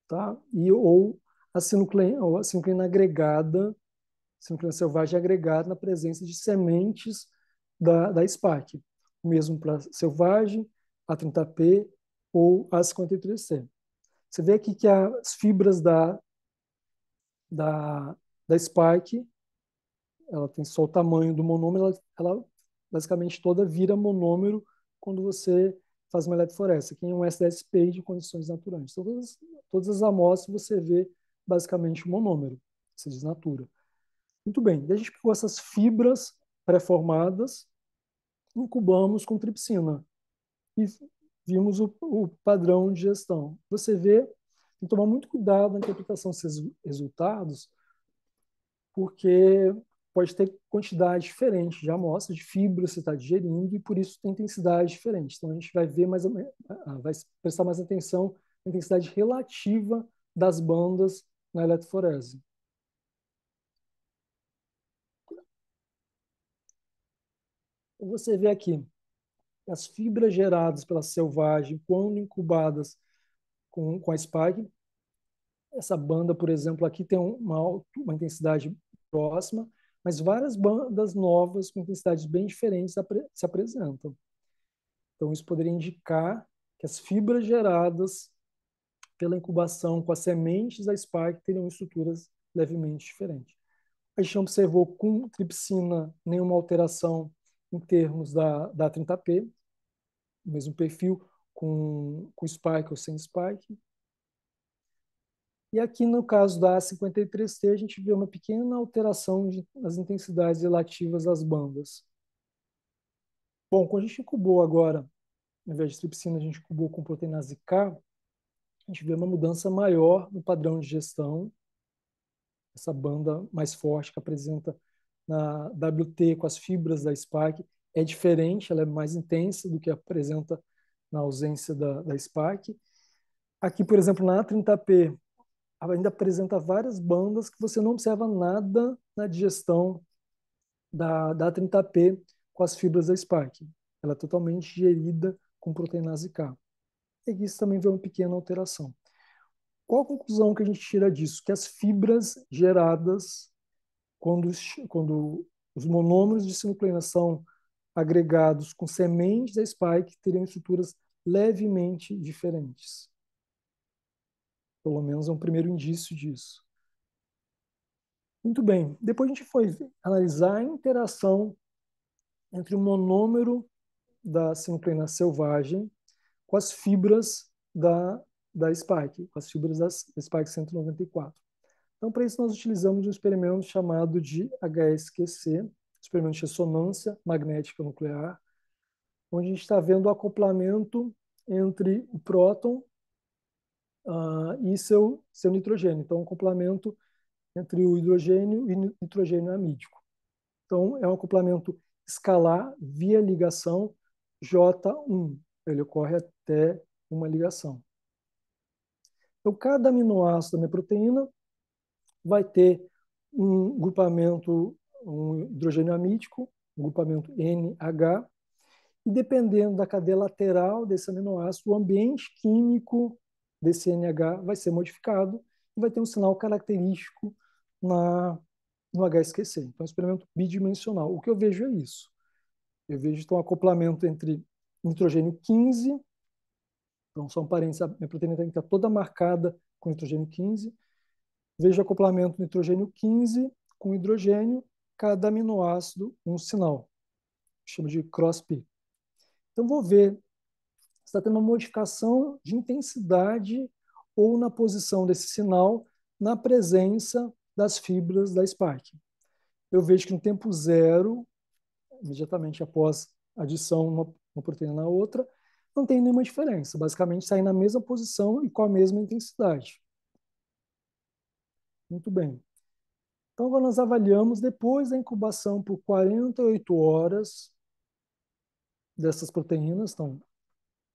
tá? E ou a sinucleína, ou a sinucleína agregada, sinucleína selvagem agregada na presença de sementes da, da SPAC, o mesmo para selvagem, a 30P ou a 53C. Você vê aqui que as fibras da, da, da SPAC, ela tem só o tamanho do monômero, ela, ela basicamente toda vira monômero quando você faz uma eletroforese, que é um SDSP de condições naturais. Então, todas, todas as amostras você vê basicamente um monômero, se desnatura. Muito bem, e a gente pegou essas fibras pré-formadas, incubamos com tripsina e vimos o, o padrão de gestão. Você vê, tem que tomar muito cuidado na interpretação desses resultados, porque pode ter quantidades diferentes de amostras, de fibra que você está digerindo, e por isso tem intensidades diferentes. Então, a gente vai ver mais, vai prestar mais atenção na intensidade relativa das bandas na eletroforese. Você vê aqui as fibras geradas pela selvagem quando incubadas com, com a spike. Essa banda, por exemplo, aqui tem uma, uma intensidade próxima, mas várias bandas novas com intensidades bem diferentes se apresentam. Então, isso poderia indicar que as fibras geradas pela incubação com as sementes da spike teriam estruturas levemente diferentes. A gente observou com tripsina nenhuma alteração em termos da, da 30P, o mesmo perfil com, com spike ou sem spike. E aqui no caso da A53T, a gente vê uma pequena alteração de, nas intensidades relativas às bandas. Bom, quando a gente incubou agora, ao invés de tripsina, a gente incubou com proteinase K, a gente vê uma mudança maior no padrão de gestão, essa banda mais forte que apresenta na WT com as fibras da SPAC é diferente, ela é mais intensa do que apresenta na ausência da, da SPAC. Aqui, por exemplo, na A30P, ainda apresenta várias bandas que você não observa nada na digestão da, da 30P com as fibras da Spike. Ela é totalmente gerida com proteinase K. E isso também vê uma pequena alteração. Qual a conclusão que a gente tira disso? Que as fibras geradas quando, quando os monômeros de sinucleína são agregados com sementes da spike, teriam estruturas levemente diferentes. Pelo menos é um primeiro indício disso. Muito bem. Depois a gente foi analisar a interação entre o monômero da sinclina selvagem com as fibras da, da spike, com as fibras da spike 194. Então, para isso, nós utilizamos um experimento chamado de HSQC, experimento de ressonância magnética nuclear, onde a gente está vendo o acoplamento entre o próton uh, e seu, seu nitrogênio. Então, um complemento entre o hidrogênio e nitrogênio é amídico. Então, é um acoplamento escalar via ligação J1. Ele ocorre até uma ligação. Então, cada aminoácido da minha proteína vai ter um grupamento, um hidrogênio amídico, um grupamento NH, e dependendo da cadeia lateral desse aminoácido, o ambiente químico desse NH vai ser modificado e vai ter um sinal característico na, no HSQC. Então, é um experimento bidimensional. O que eu vejo é isso. Eu vejo, então, um acoplamento entre nitrogênio 15, então, só um parênteses, a minha proteína tem que estar toda marcada com nitrogênio 15, vejo acoplamento nitrogênio 15 com hidrogênio, cada aminoácido um sinal, chama de cross-P. Então vou ver está tendo uma modificação de intensidade ou na posição desse sinal na presença das fibras da spark. Eu vejo que no tempo zero, imediatamente após adição uma, uma proteína na outra, não tem nenhuma diferença. Basicamente, sai na mesma posição e com a mesma intensidade. Muito bem. Então, agora nós avaliamos, depois da incubação por 48 horas dessas proteínas, então,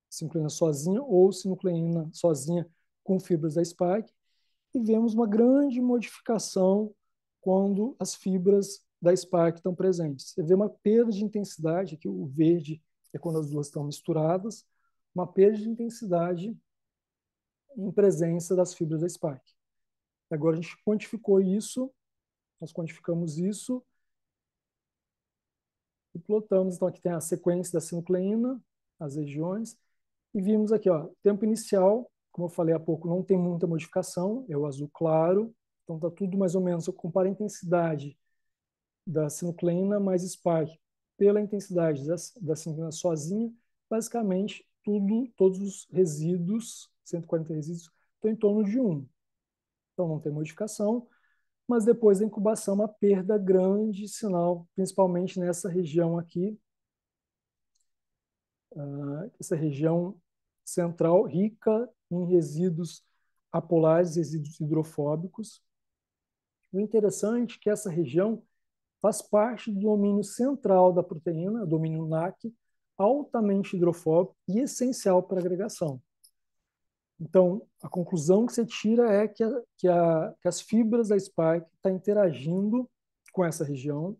sinucleína sozinha ou sinucleína sozinha com fibras da spike, e vemos uma grande modificação quando as fibras da spike estão presentes. Você vê uma perda de intensidade, que o verde é quando as duas estão misturadas, uma perda de intensidade em presença das fibras da spike. Agora a gente quantificou isso, nós quantificamos isso e plotamos. Então aqui tem a sequência da sinucleína, as regiões, e vimos aqui, ó, tempo inicial, como eu falei há pouco, não tem muita modificação, é o azul claro, então está tudo mais ou menos, eu comparo a intensidade da sinucleína mais spike pela intensidade da, da sinucleína sozinha, basicamente tudo, todos os resíduos, 140 resíduos, estão em torno de 1. Então não tem modificação, mas depois da incubação uma perda grande de sinal, principalmente nessa região aqui, uh, essa região central rica em resíduos apolares, resíduos hidrofóbicos. O interessante é que essa região faz parte do domínio central da proteína, domínio NAC, altamente hidrofóbico e essencial para agregação. Então, a conclusão que você tira é que, a, que, a, que as fibras da spike estão tá interagindo com essa região,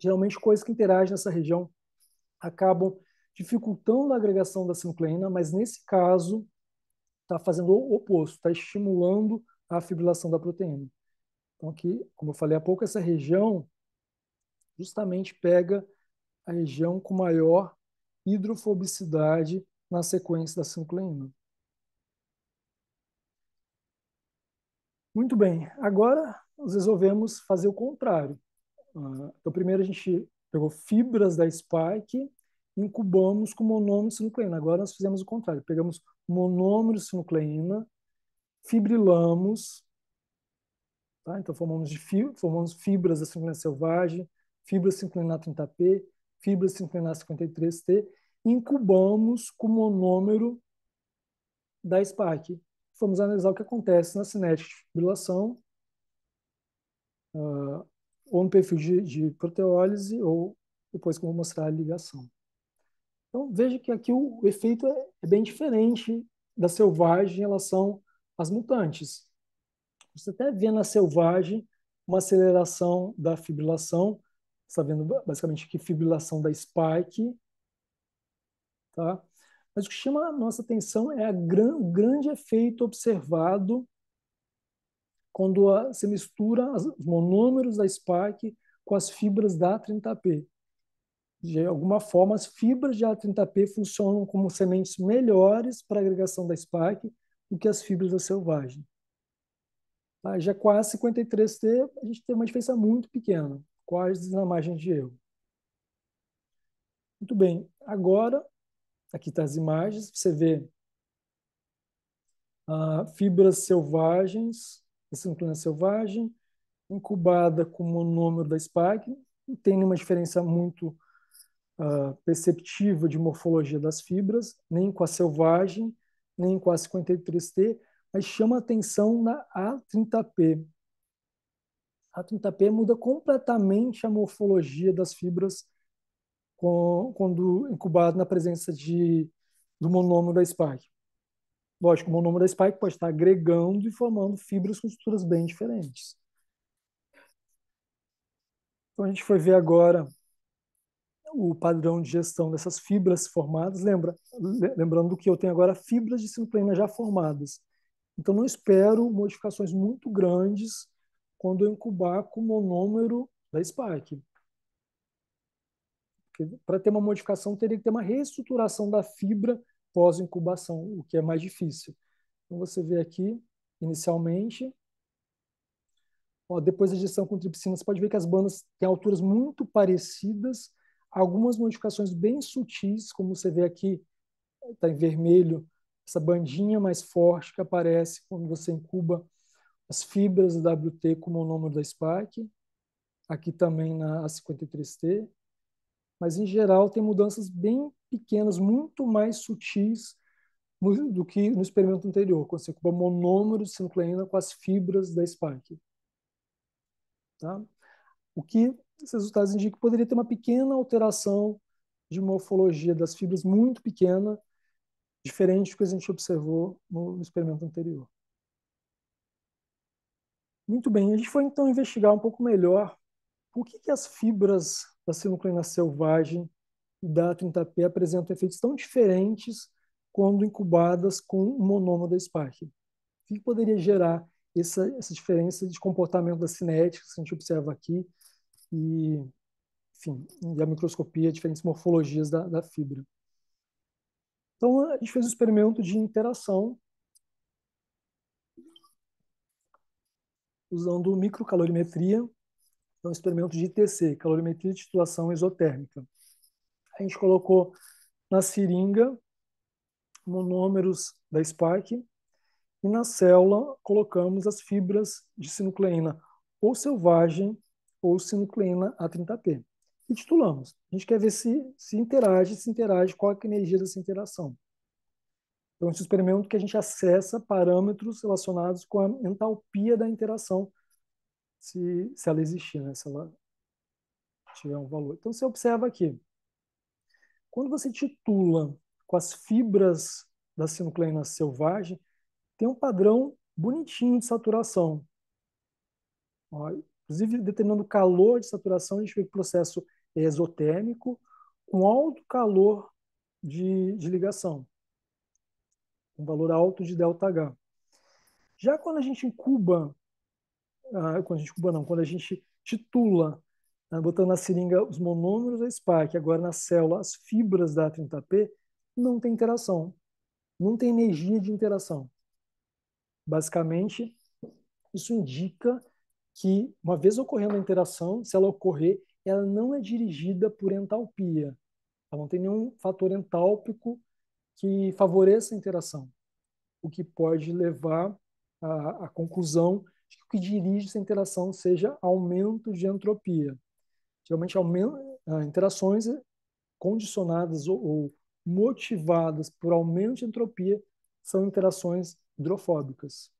geralmente coisas que interagem nessa região acabam dificultando a agregação da sinucleína, mas nesse caso está fazendo o oposto, está estimulando a fibrilação da proteína. Então aqui, como eu falei há pouco, essa região justamente pega a região com maior hidrofobicidade na sequência da sinucleína. Muito bem, agora nós resolvemos fazer o contrário. Ah, então, primeiro a gente pegou fibras da spike e incubamos com monômero de sinucleína. Agora nós fizemos o contrário, pegamos monômero de sinucleína, fibrilamos, tá? então formamos, formamos fibras da sinucleína selvagem, fibra sinucleína 30P, fibra sinucleína 53T, incubamos com monômero da spike. Fomos analisar o que acontece na cinética de fibrilação. Uh, ou no perfil de, de proteólise, ou depois que eu vou mostrar a ligação. Então, veja que aqui o, o efeito é, é, bem diferente da selvagem em relação às mutantes. Você até vê na selvagem uma aceleração da fibrilação, está vendo basicamente aqui fibrilação da spike, tá? Mas o que chama a nossa atenção é gran, o grande efeito observado quando a, se mistura os monômeros da SPAC com as fibras da A30P. De alguma forma, as fibras de A30P funcionam como sementes melhores para a agregação da SPAC do que as fibras da selvagem. Tá? Já com a A53T, a gente tem uma diferença muito pequena, quase na margem de erro. Muito bem, agora, aqui está as imagens, você vê ah, fibras selvagens de santuário selvagem, incubada com o monômero da SPAG, não tem nenhuma diferença muito uh, perceptiva de morfologia das fibras, nem com a selvagem, nem com a 53T, mas chama atenção na A30P. A 30P muda completamente a morfologia das fibras com, quando incubado na presença de, do monômero da SPAC. Lógico, o monômero da spike pode estar agregando e formando fibras com estruturas bem diferentes. Então a gente foi ver agora o padrão de gestão dessas fibras formadas. Lembra, lembrando que eu tenho agora fibras de sinoplenia já formadas. Então não espero modificações muito grandes quando eu incubar com o monômero da spike. Para ter uma modificação, teria que ter uma reestruturação da fibra pós-incubação, o que é mais difícil. Então, você vê aqui, inicialmente, ó, depois da gestão com tripsina, você pode ver que as bandas têm alturas muito parecidas, algumas modificações bem sutis, como você vê aqui, está em vermelho, essa bandinha mais forte que aparece quando você incuba as fibras da WT com o monômero da SPAC, aqui também na A53T, mas em geral tem mudanças bem pequenas, muito mais sutis no, do que no experimento anterior, quando você ocupa monômero de sinucleína com as fibras da SPARC. Tá? O que esses resultados indicam é que poderia ter uma pequena alteração de morfologia das fibras, muito pequena, diferente do que a gente observou no, no experimento anterior. Muito bem, a gente foi então investigar um pouco melhor por que, que as fibras da sinucleína selvagem e da 30P apresentam efeitos tão diferentes quando incubadas com o monômero da SPARC? O que poderia gerar essa, essa diferença de comportamento da cinética que a gente observa aqui e, enfim, e a microscopia, diferentes morfologias da, da fibra? Então, a gente fez um experimento de interação usando microcalorimetria é um experimento de ITC, calorimetria de titulação isotérmica. A gente colocou na seringa monômeros da SPAC e na célula colocamos as fibras de sinucleína ou selvagem ou sinucleína A30P. E titulamos. A gente quer ver se, se interage, se interage, qual é, é a energia dessa interação. Então, esse experimento que a gente acessa parâmetros relacionados com a entalpia da interação se, se ela existir, né? se ela tiver um valor. Então, você observa aqui. Quando você titula com as fibras da sinucleína selvagem, tem um padrão bonitinho de saturação. Ó, inclusive, determinando o calor de saturação, a gente vê que o processo é exotérmico com alto calor de, de ligação. Um valor alto de ΔH. Já quando a gente incuba ah, quando a gente cuba não, quando a gente titula, né, botando na seringa os monômeros da SPAC, agora na célula as fibras da A30P, não tem interação, não tem energia de interação. Basicamente, isso indica que, uma vez ocorrendo a interação, se ela ocorrer, ela não é dirigida por entalpia. Ela não tem nenhum fator entálpico que favoreça a interação, o que pode levar à, à conclusão de que o que dirige essa interação seja aumento de entropia. Geralmente, ah, interações eh, condicionadas ou, ou motivadas por aumento de entropia são interações hidrofóbicas.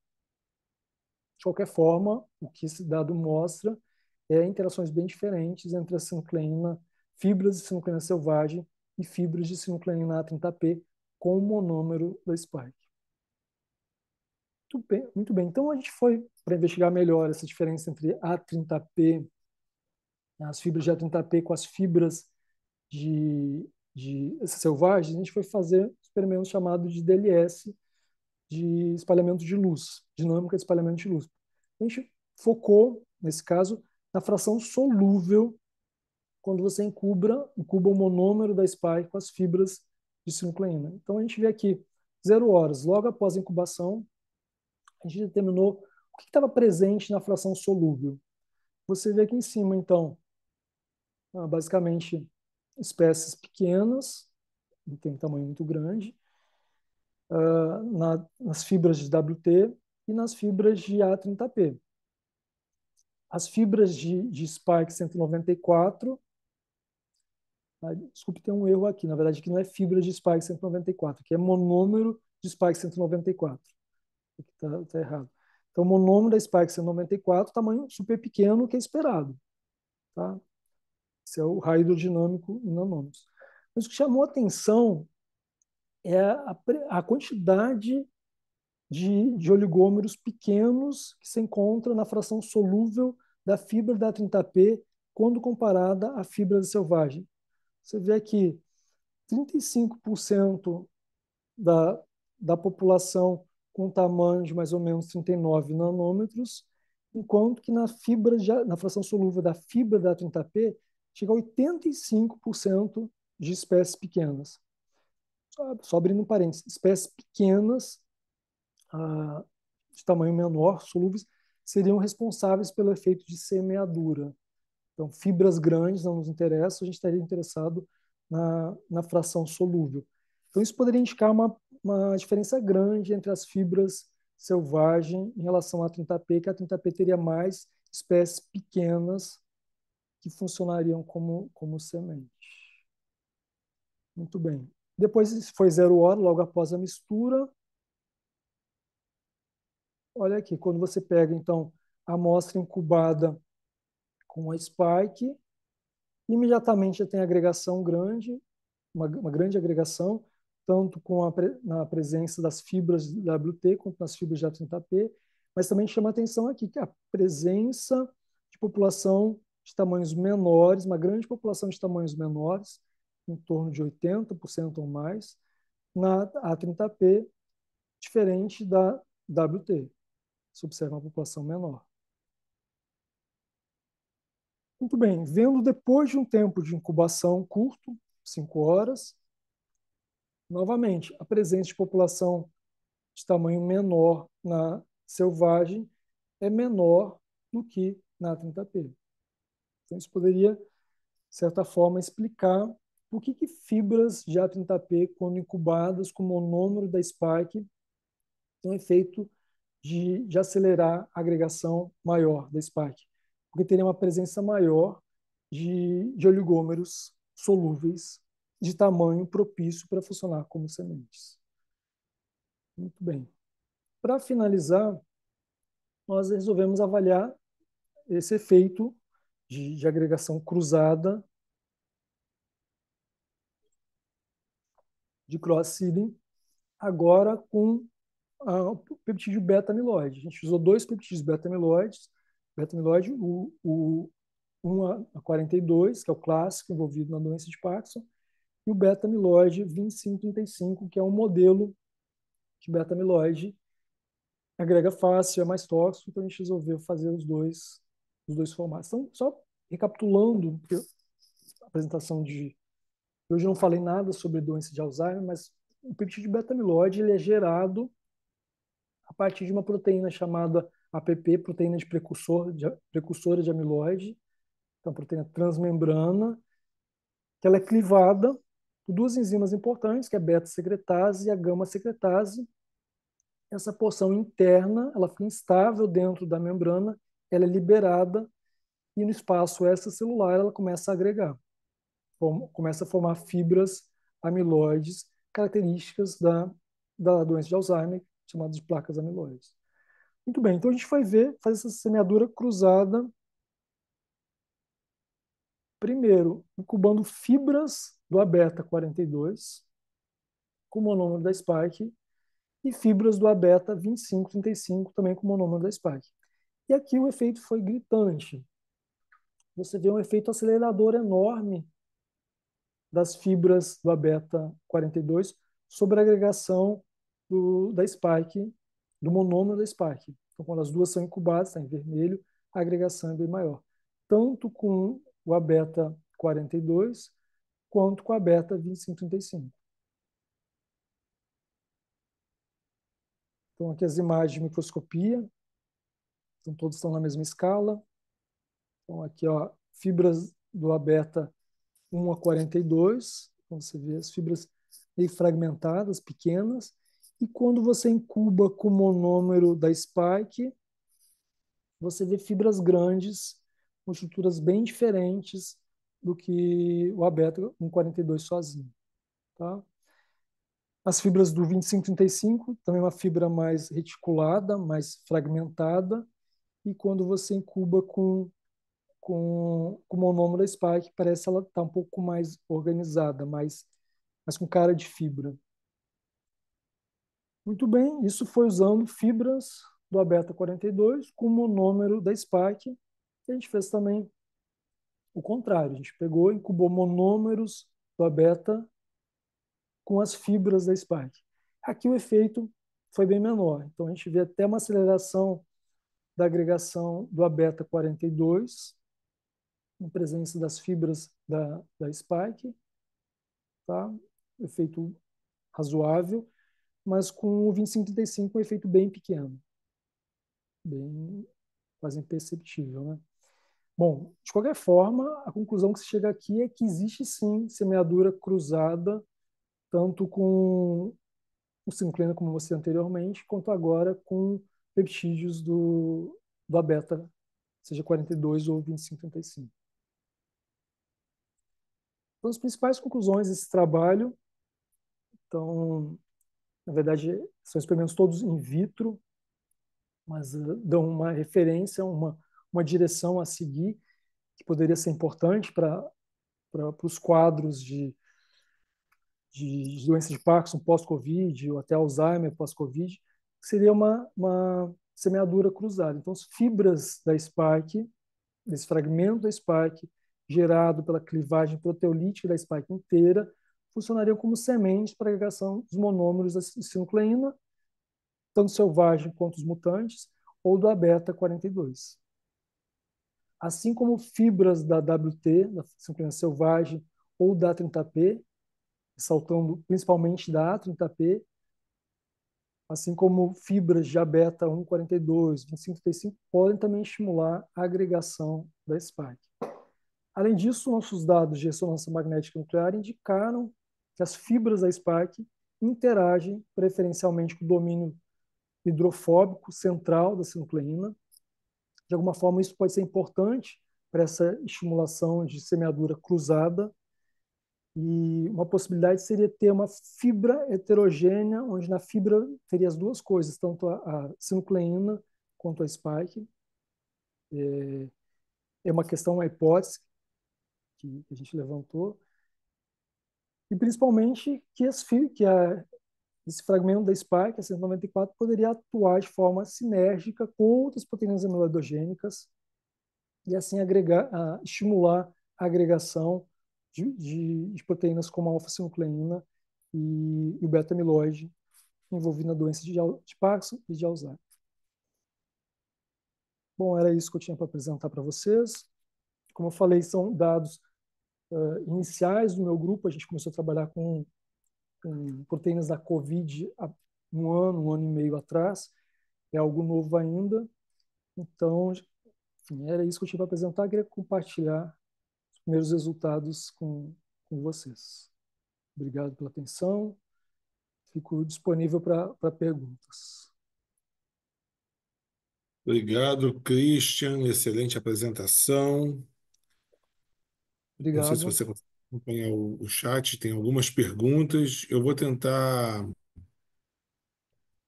De qualquer forma, o que esse dado mostra é interações bem diferentes entre a sinucleína, fibras de sinucleína selvagem e fibras de sinucleína A30P com o monômero da spike. Muito bem, muito bem. Então a gente foi para investigar melhor essa diferença entre A30P, né, as fibras de A30P com as fibras de, de selvagens, a gente foi fazer um experimento chamado de DLS, de espalhamento de luz, dinâmica de espalhamento de luz. A gente focou, nesse caso, na fração solúvel quando você encubra, encuba o monômero da SPY com as fibras de sinucleína. Então a gente vê aqui, zero horas, logo após a incubação, a gente determinou o que estava presente na fração solúvel. Você vê aqui em cima, então, ah, basicamente espécies pequenas, não tem tamanho muito grande, uh, na, nas fibras de WT e nas fibras de A30P. As fibras de, de Spike 194, ah, desculpe, tem um erro aqui, na verdade aqui não é fibra de Spike 194, aqui é monômero de Spike 194. Aqui está tá errado. Então, o monômero da Spike 194, é tamanho super pequeno que é esperado. Tá? Esse é o raio hidrodinâmico em nanômetros. Mas o que chamou atenção é a, a quantidade de, de, oligômeros pequenos que se encontra na fração solúvel da fibra da 30P quando comparada à fibra selvagem. Você vê aqui 35% da, da população com tamanho de mais ou menos 39 nanômetros, enquanto que na fibra de, na fração solúvel da fibra da 30P chega a 85% de espécies pequenas. Só, só abrindo um parênteses, espécies pequenas ah, de tamanho menor, solúveis, seriam responsáveis pelo efeito de semeadura. Então, fibras grandes não nos interessam, a gente estaria interessado na, na fração solúvel. Então, isso poderia indicar uma uma diferença grande entre as fibras selvagem em relação à 30P, que a 30P teria mais espécies pequenas que funcionariam como, como semente. Muito bem. Depois foi zero hora, logo após a mistura. Olha aqui, quando você pega, então, a amostra incubada com a spike, imediatamente já tem agregação grande, uma, uma grande agregação, tanto com a na presença das fibras WT quanto nas fibras de F30P, mas também chama atenção aqui que a presença de população de tamanhos menores, uma grande população de tamanhos menores, em torno de 80% ou mais, na A30P, diferente da WT. Se observa uma população menor. Muito bem, vendo depois de um tempo de incubação curto, 5 horas, novamente, a presença de população de tamanho menor na selvagem é menor do que na 30P. Então, isso poderia, de certa forma, explicar por que, que fibras de A30P, quando incubadas com monômero da spike, têm um efeito de, de acelerar a agregação maior da spike? Porque teria uma presença maior de, de oligômeros solúveis de tamanho propício para funcionar como sementes. Muito bem. Para finalizar, nós resolvemos avaliar esse efeito de, de agregação cruzada de cross-seeding, agora com o peptídeo beta-amiloide. A gente usou dois peptídeos beta-amiloides, beta-amiloide, o, o 1 a 42, que é o clássico envolvido na doença de Parkinson, e o beta-amiloide 2535, que é um modelo de beta-amiloide. Agrega fácil, é mais tóxico, então a gente resolveu fazer os dois, os dois formatos. Então, só recapitulando, porque a apresentação de hoje não falei nada sobre doença de Alzheimer, mas o peptídeo beta-amiloide ele é gerado a partir de uma proteína chamada APP, proteína de precursor de, precursora de amiloide, então proteína transmembrana, que ela é clivada duas enzimas importantes, que é a beta-secretase e a gama-secretase. Essa porção interna, ela fica instável dentro da membrana, ela é liberada e no espaço extracelular ela começa a agregar. Começa a formar fibras amiloides, características da, da doença de Alzheimer, chamadas de placas amiloides. Muito bem, então a gente vai ver, fazer essa semeadura cruzada. Primeiro, incubando fibras do abeta 42, com monômero da spike, e fibras do abeta 2535, também com monômero da spike. E aqui o efeito foi gritante. Você vê um efeito acelerador enorme das fibras do abeta 42 sobre a agregação do, da spike, do monômero da spike. Então, quando as duas são incubadas, está em vermelho, a agregação é bem maior. Tanto com o abeta 42 quanto com a beta 2535. Então, aqui as imagens de microscopia. Então, todos estão na mesma escala. Então, aqui, ó, fibras do abeta 1 a 42. Então, você vê as fibras meio fragmentadas, pequenas. E quando você incuba com o monômero da spike, você vê fibras grandes, com estruturas bem diferentes, do que o abeta 142 sozinho. Tá? As fibras do 2535, também uma fibra mais reticulada, mais fragmentada, e quando você incuba com, com, com o monômero da Spike, parece ela estar tá um pouco mais organizada, mais, mais com cara de fibra. Muito bem, isso foi usando fibras do Abeta 42 com o monômero da Spike, a gente fez também o contrário. A gente pegou e incubou monômeros do beta com as fibras da spike Aqui o efeito foi bem menor. Então a gente vê até uma aceleração da agregação do beta 42 em presença das fibras da, da spike, tá? efeito razoável, mas com o 2535 um efeito bem pequeno, bem quase imperceptível, né? Bom, de qualquer forma, a conclusão que se chega aqui é que existe sim semeadura cruzada, tanto com o sinclina, como você anteriormente, quanto agora com peptídeos do, da beta, seja 42 ou 2535. Então, as principais conclusões desse trabalho, então, na verdade, são experimentos todos in vitro, mas eh, dão uma referência, uma uma direção a seguir que poderia ser importante para os quadros de, de doença de Parkinson pós-Covid ou até Alzheimer pós-Covid, seria uma, uma semeadura cruzada. Então, as fibras da spike, desse fragmento da spike, gerado pela clivagem proteolítica da spike inteira, funcionariam como sementes para a agregação dos monômeros da sinucleína, tanto selvagem quanto os mutantes, ou do beta 42 assim como fibras da WT, da sincronia selvagem, ou da 30P, saltando principalmente da A30P, assim como fibras de beta 142, 2535, podem também estimular a agregação da SPAC. Além disso, nossos dados de ressonância magnética nuclear indicaram que as fibras da SPAC interagem preferencialmente com o domínio hidrofóbico central da sinucleína, de alguma forma, isso pode ser importante para essa estimulação de semeadura cruzada. E uma possibilidade seria ter uma fibra heterogênea, onde na fibra teria as duas coisas, tanto a, a sinucleína quanto a spike. É, é uma questão, uma hipótese que a gente levantou. E principalmente que, as, que a esse fragmento da spike, a 194, poderia atuar de forma sinérgica com outras proteínas amiloidogênicas e assim agregar, a, ah, estimular a agregação de, de, de proteínas como a alfa-sinucleína e, e, o beta-amiloide envolvido na doença de, de Parkinson e de Alzheimer. Bom, era isso que eu tinha para apresentar para vocês. Como eu falei, são dados uh, iniciais do meu grupo. A gente começou a trabalhar com com proteínas da Covid há um ano, um ano e meio atrás. É algo novo ainda. Então, enfim, era isso que eu tinha para apresentar. Eu queria compartilhar os primeiros resultados com, com vocês. Obrigado pela atenção. Fico disponível para perguntas. Obrigado, Christian. Excelente apresentação. Obrigado. Não sei se você acompanhar o, chat, tem algumas perguntas. Eu vou tentar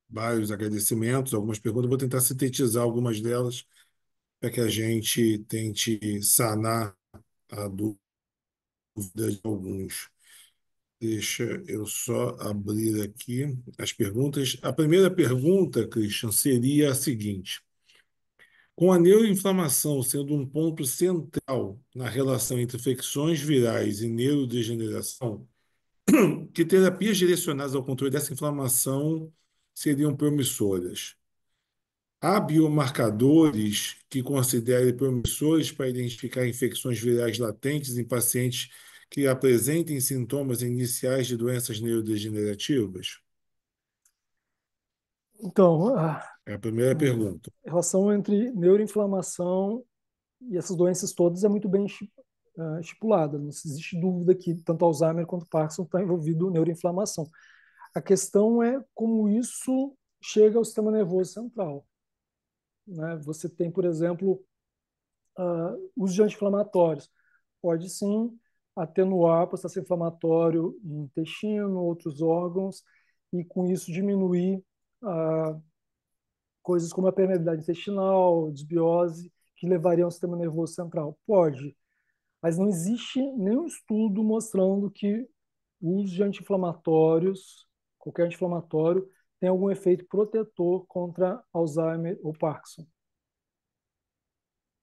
vários agradecimentos, algumas perguntas, vou tentar sintetizar algumas delas para que a gente tente sanar a dúvida de alguns. Deixa eu só abrir aqui as perguntas. A primeira pergunta, Christian, seria a seguinte: com a neuroinflamação sendo um ponto central na relação entre infecções virais e neurodegeneração, que terapias direcionadas ao controle dessa inflamação seriam promissoras? Há biomarcadores que considerem promissores para identificar infecções virais latentes em pacientes que apresentem sintomas iniciais de doenças neurodegenerativas? Então, ah, é a primeira é. pergunta. A relação entre neuroinflamação e essas doenças todas é muito bem é, estipulada. Não existe dúvida que tanto Alzheimer quanto Parkinson envolvidos tá envolvido neuroinflamação. A questão é como isso chega ao sistema nervoso central. Né? Você tem, por exemplo, uh, ah, uso de anti-inflamatórios. Pode sim atenuar o processo inflamatório no intestino, outros órgãos, e com isso diminuir a ah, coisas como a permeabilidade intestinal, desbiose, que levariam ao sistema nervoso central? Pode, mas não existe nenhum estudo mostrando que o uso de anti-inflamatórios, qualquer anti-inflamatório, tem algum efeito protetor contra Alzheimer ou Parkinson. Não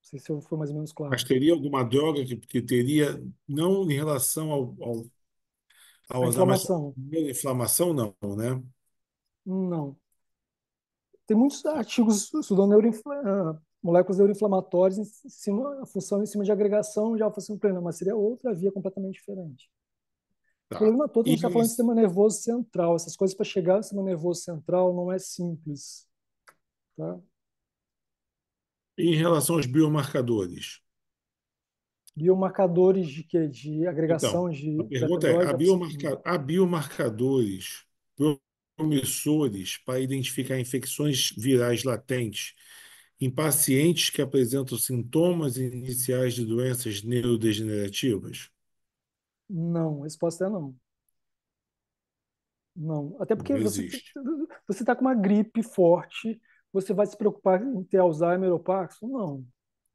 sei se eu mais ou menos claro. Mas teria alguma droga que, que teria, não em relação ao, ao, ao a inflamação. inflamação não, né? Não. Tem muitos artigos estudando ah, moléculas neuroinflamatórias em cima, a função em cima de agregação de alfa-5 plena, mas seria outra via completamente diferente. Tá. O problema todo, é a gente está falando de sistema nervoso central. Essas coisas para chegar ao sistema nervoso central não é simples. Tá? Em relação aos biomarcadores? Biomarcadores de quê? De agregação então, de. A pergunta é: há, biomarca, há biomarcadores promissores para identificar infecções virais latentes em pacientes que apresentam sintomas iniciais de doenças neurodegenerativas? Não, a resposta é não. Não, até porque não você está com uma gripe forte, você vai se preocupar em ter Alzheimer ou Parkinson? Não.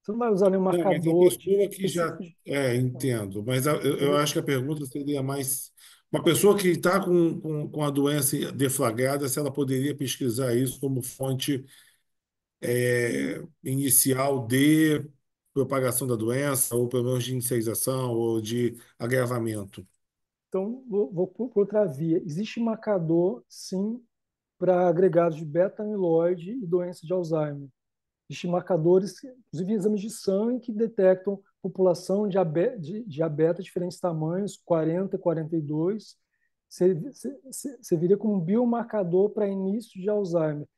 Você não vai usar nenhum marcador. Não, mas a pessoa que já... É, entendo. Mas eu, eu acho que a pergunta seria mais uma pessoa que está com, com, com, a doença deflagrada, se ela poderia pesquisar isso como fonte é, inicial de propagação da doença, ou pelo menos de inicialização, ou de agravamento? Então, vou, vou por outra via. Existe marcador, sim, para agregados de beta-amiloide e doença de Alzheimer. Existem marcadores, inclusive exames de sangue, que detectam população diabeta, de diferentes tamanhos, 40 e 42, serviria como um biomarcador para início de Alzheimer.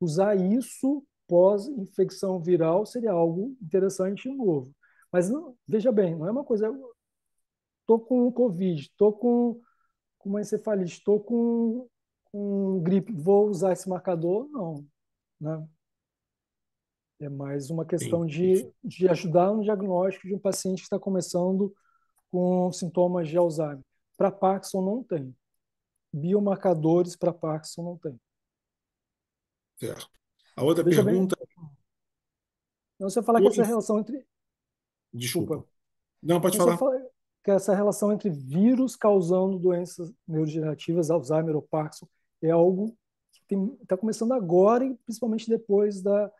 Usar isso pós-infecção viral seria algo interessante e novo. Mas não, veja bem, não é uma coisa. Estou com Covid, estou com, com uma encefalite, estou com, com gripe, vou usar esse marcador? Não. Né? É mais uma questão de, de ajudar no diagnóstico de um paciente que está começando com sintomas de Alzheimer. Para Parkinson não tem. Biomarcadores para Parkinson não tem. Certo. A outra Deixa pergunta. Bem... Não, você falar Hoje... que essa relação entre. Desculpa. Desculpa. Não, pode Não, falar. Fala que essa relação entre vírus causando doenças neurodegenerativas, Alzheimer ou Parkinson, é algo que está começando agora e principalmente depois da,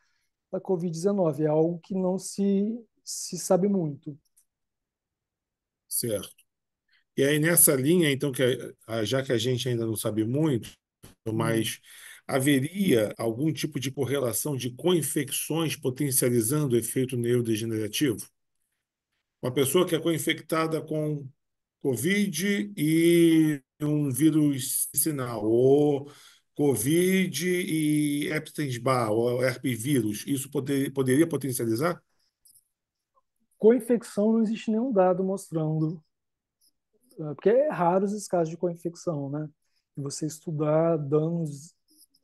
da Covid-19. É algo que não se, se sabe muito. Certo. E aí, nessa linha, então, que já que a gente ainda não sabe muito, uhum. mas haveria algum tipo de correlação de co-infecções potencializando o efeito neurodegenerativo? Uma pessoa que é co-infectada com Covid e um vírus sinal, ou Covid e Epstein-Barr, ou é herpivírus, isso poder, poderia potencializar? Coinfecção não existe nenhum dado mostrando, é, porque é raro esses casos de coinfecção, né? E você estudar danos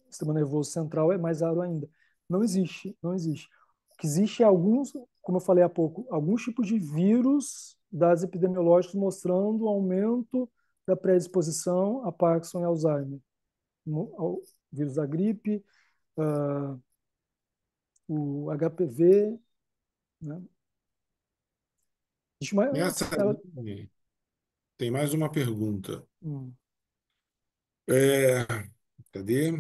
no sistema nervoso central é mais raro ainda. Não existe, não existe. O que existe é alguns, como eu falei há pouco, alguns tipos de vírus dados epidemiológicos mostrando aumento da predisposição a Parkinson e Alzheimer ao vírus da gripe, uh, o HPV. Né? Nessa, ela... Tem mais uma pergunta. Hum. É, cadê?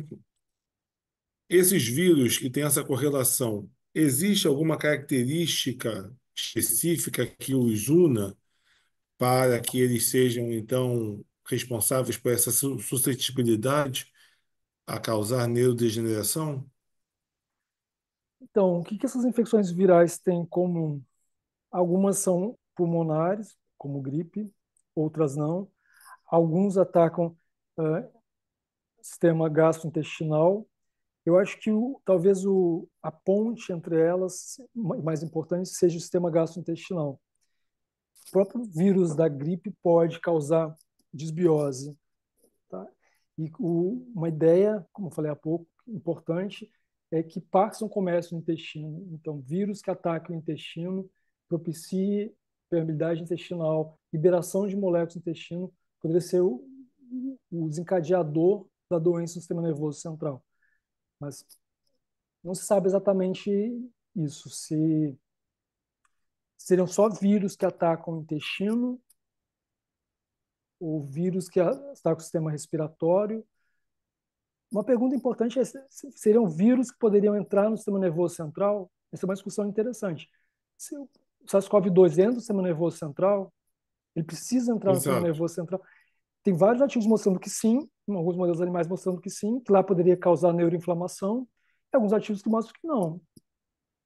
Esses vírus que têm essa correlação, existe alguma característica específica que os una para que eles sejam, então, responsáveis por essa suscetibilidade a causar neurodegeneração? Então, o que, que essas infecções virais têm em comum? Algumas são pulmonares, como gripe, outras não. Alguns atacam uh, sistema gastrointestinal. Eu acho que o, talvez o, a ponte entre elas, mais importante, seja o sistema gastrointestinal. O próprio vírus da gripe pode causar desbiose, e o, uma ideia, como eu falei há pouco, importante, é que Parkinson comece no intestino. Então, vírus que atacam o intestino propicie permeabilidade intestinal, liberação de moléculas no intestino, poderia ser o, o desencadeador da doença do sistema nervoso central. Mas não se sabe exatamente isso, se seriam só vírus que atacam o intestino o vírus que está com o sistema respiratório. Uma pergunta importante é: seriam vírus que poderiam entrar no sistema nervoso central? Essa é uma discussão interessante. Se o SARS-CoV-2 entra no sistema nervoso central, ele precisa entrar Exato. no sistema nervoso central. Tem vários artigos mostrando que sim, alguns modelos animais mostrando que sim, que lá poderia causar neuroinflamação, e alguns artigos que mostram que não.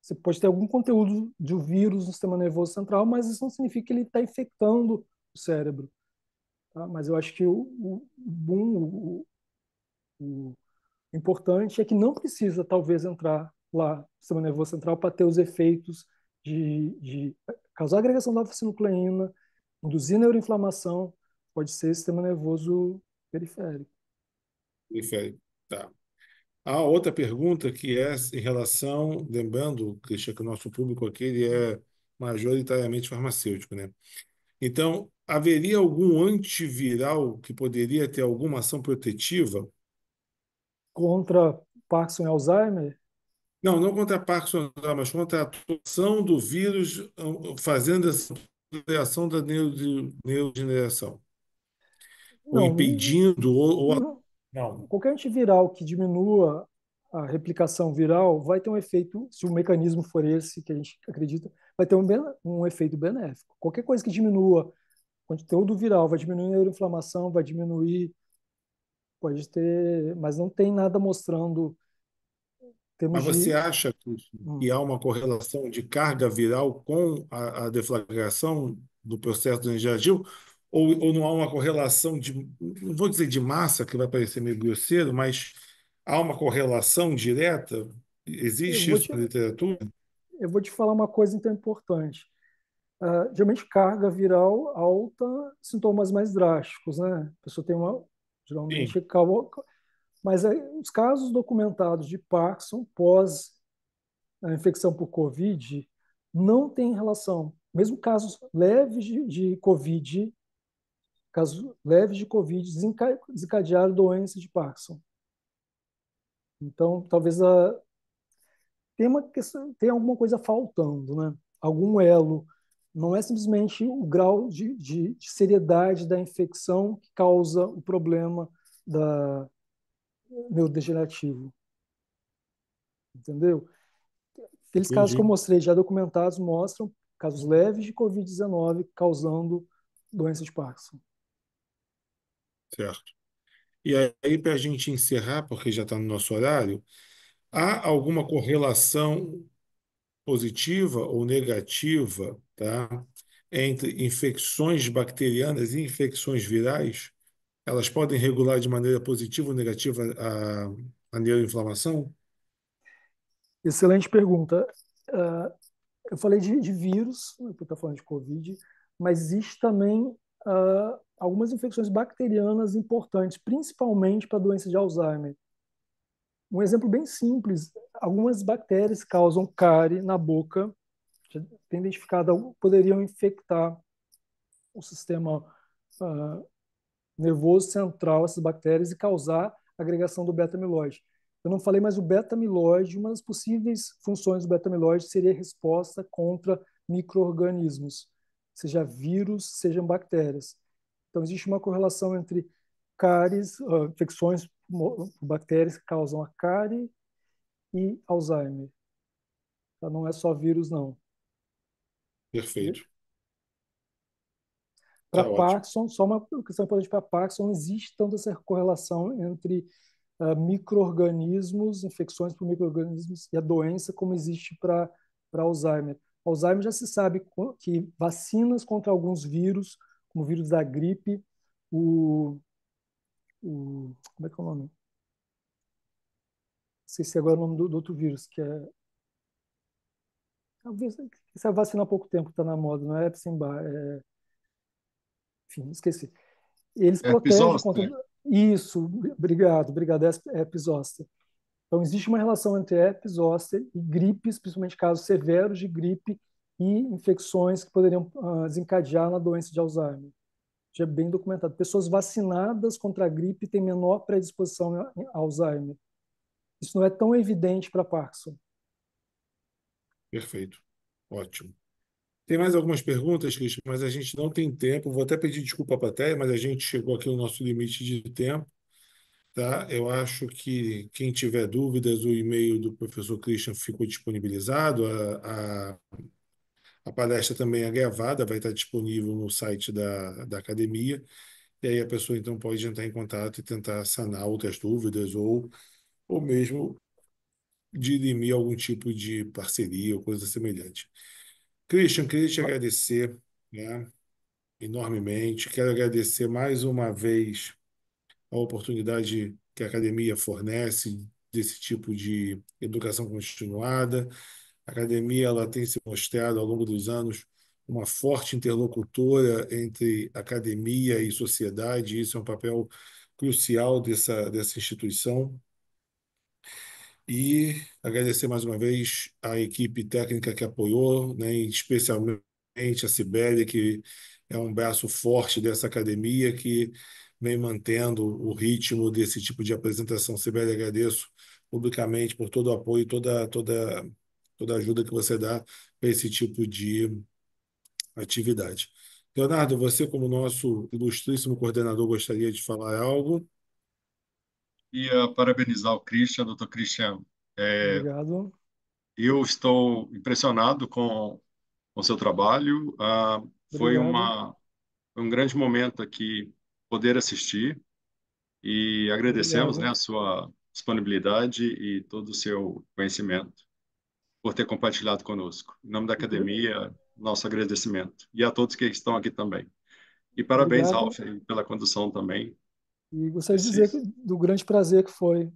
Você pode ter algum conteúdo de um vírus no sistema nervoso central, mas isso não significa que ele está infectando o cérebro. Tá? Mas eu acho que o, o boom, o, o, importante é que não precisa, talvez, entrar lá no sistema nervoso central para ter os efeitos de, de causar agregação da alfa-sinucleína, induzir neuroinflamação, pode ser sistema nervoso periférico. Periférico, tá. A outra pergunta que é em relação, lembrando, Cristian, que o nosso público aqui ele é majoritariamente farmacêutico, né? Então, haveria algum antiviral que poderia ter alguma ação protetiva? Contra Parkinson e Alzheimer? Não, não contra Parkinson, mas contra a atuação do vírus ah, fazendo essa reação da neurodegeneração. Não, ou impedindo, ou, ou... Não. Qualquer antiviral que diminua a replicação viral vai ter um efeito, se o mecanismo for esse que a gente acredita, vai ter um, um efeito benéfico. Qualquer coisa que diminua conteúdo viral, vai diminuir a neuroinflamação, vai diminuir, pode ter, mas não tem nada mostrando. Mas você de... acha que, hum. que, há uma correlação de carga viral com a, a deflagração do processo do angiogil? Ou, ou não há uma correlação de, não vou dizer de massa, que vai parecer meio grosseiro, mas há uma correlação direta? Existe isso te... na literatura? Eu vou te falar uma coisa então importante. Ah, geralmente carga viral alta, sintomas mais drásticos, né? A pessoa tem uma, geralmente, calma, mas os casos documentados de Parkinson pós a infecção por Covid não tem relação. Mesmo casos leves de, de Covid, casos leves de Covid desencadearam doença de Parkinson. Então, talvez a... tem, uma questão, tem alguma coisa faltando, né? Algum elo não é simplesmente o grau de, de, de seriedade da infecção que causa o problema da neurodegenerativo. Entendeu? Aqueles Entendi. casos que eu mostrei já documentados mostram casos leves de Covid-19 causando doença de Parkinson. Certo. E aí, para a gente encerrar, porque já está no nosso horário, há alguma correlação positiva ou negativa tá? entre infecções bacterianas e infecções virais, elas podem regular de maneira positiva ou negativa a, a neuroinflamação? Excelente pergunta. Uh, eu falei de, de vírus, né, eu estou falando de Covid, mas existe também uh, algumas infecções bacterianas importantes, principalmente para a doença de Alzheimer. Um exemplo bem simples: algumas bactérias causam cárie na boca tem identificado poderiam infectar o sistema uh, nervoso central, essas bactérias, e causar agregação do beta-amiloide. Eu não falei, mas o beta-amiloide, uma das possíveis funções do beta-amiloide seria resposta contra micro-organismos, seja vírus, sejam bactérias. Então, existe uma correlação entre cáries, uh, infecções por bactérias que causam a cárie e Alzheimer. Então, não é só vírus, não. Perfeito. Para tá Parkinson, só uma questão importante para Parkinson, não existe tanta essa correlação entre uh, microorganismos, infecções por microorganismos e a doença como existe para Alzheimer. Alzheimer já se sabe que vacinas contra alguns vírus, como o vírus da gripe, o, o como é que é o nome? sei se agora o nome do, do outro vírus, que é talvez é essa vacina há pouco tempo está na moda, não é Epstein-Barr, é... enfim, esqueci. Eles é protegem contra... Isso, obrigado, obrigado, é epizoster. Então, existe uma relação entre epizoster e gripes, principalmente casos severos de gripe e infecções que poderiam ah, desencadear na doença de Alzheimer. Já é bem documentado. Pessoas vacinadas contra a gripe têm menor predisposição a Alzheimer. Isso não é tão evidente para Parkinson. Perfeito. Ótimo. Tem mais algumas perguntas, Cristian, mas a gente não tem tempo. Vou até pedir desculpa para a Teia, mas a gente chegou aqui no nosso limite de tempo. Tá? Eu acho que quem tiver dúvidas, o e-mail do professor Christian ficou disponibilizado. A, a, a, palestra também é gravada, vai estar disponível no site da, da academia. E aí a pessoa então pode entrar em contato e tentar sanar outras dúvidas ou, ou mesmo dirimir algum tipo de parceria ou coisa semelhante. Christian, queria te agradecer né, enormemente. Quero agradecer mais uma vez a oportunidade que a academia fornece desse tipo de educação continuada. A academia ela tem se mostrado ao longo dos anos uma forte interlocutora entre academia e sociedade, e isso é um papel crucial dessa, dessa instituição. E agradecer mais uma vez à equipe técnica que apoiou, né, especialmente a Cibele, que é um braço forte dessa academia, que vem mantendo o ritmo desse tipo de apresentação. Cibele, agradeço publicamente por todo o apoio, toda, toda, toda a ajuda que você dá para esse tipo de atividade. Leonardo, você, como nosso ilustríssimo coordenador, gostaria de falar algo? queria parabenizar o Christian, doutor Christian. É, Obrigado. Eu estou impressionado com o seu trabalho. Ah, foi uma, um grande momento aqui poder assistir e agradecemos né, a sua disponibilidade e todo o seu conhecimento por ter compartilhado conosco. Em nome da uhum. academia, nosso agradecimento. E a todos que estão aqui também. E parabéns, Obrigado. pela condução também. E gostaria de dizer que, do grande prazer que foi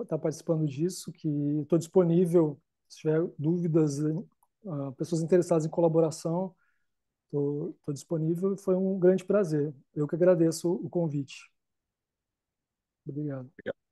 estar participando disso, que estou disponível, se tiver dúvidas, ah, pessoas interessadas em colaboração, estou disponível. Foi um grande prazer. Eu que agradeço o convite. Obrigado. Obrigado.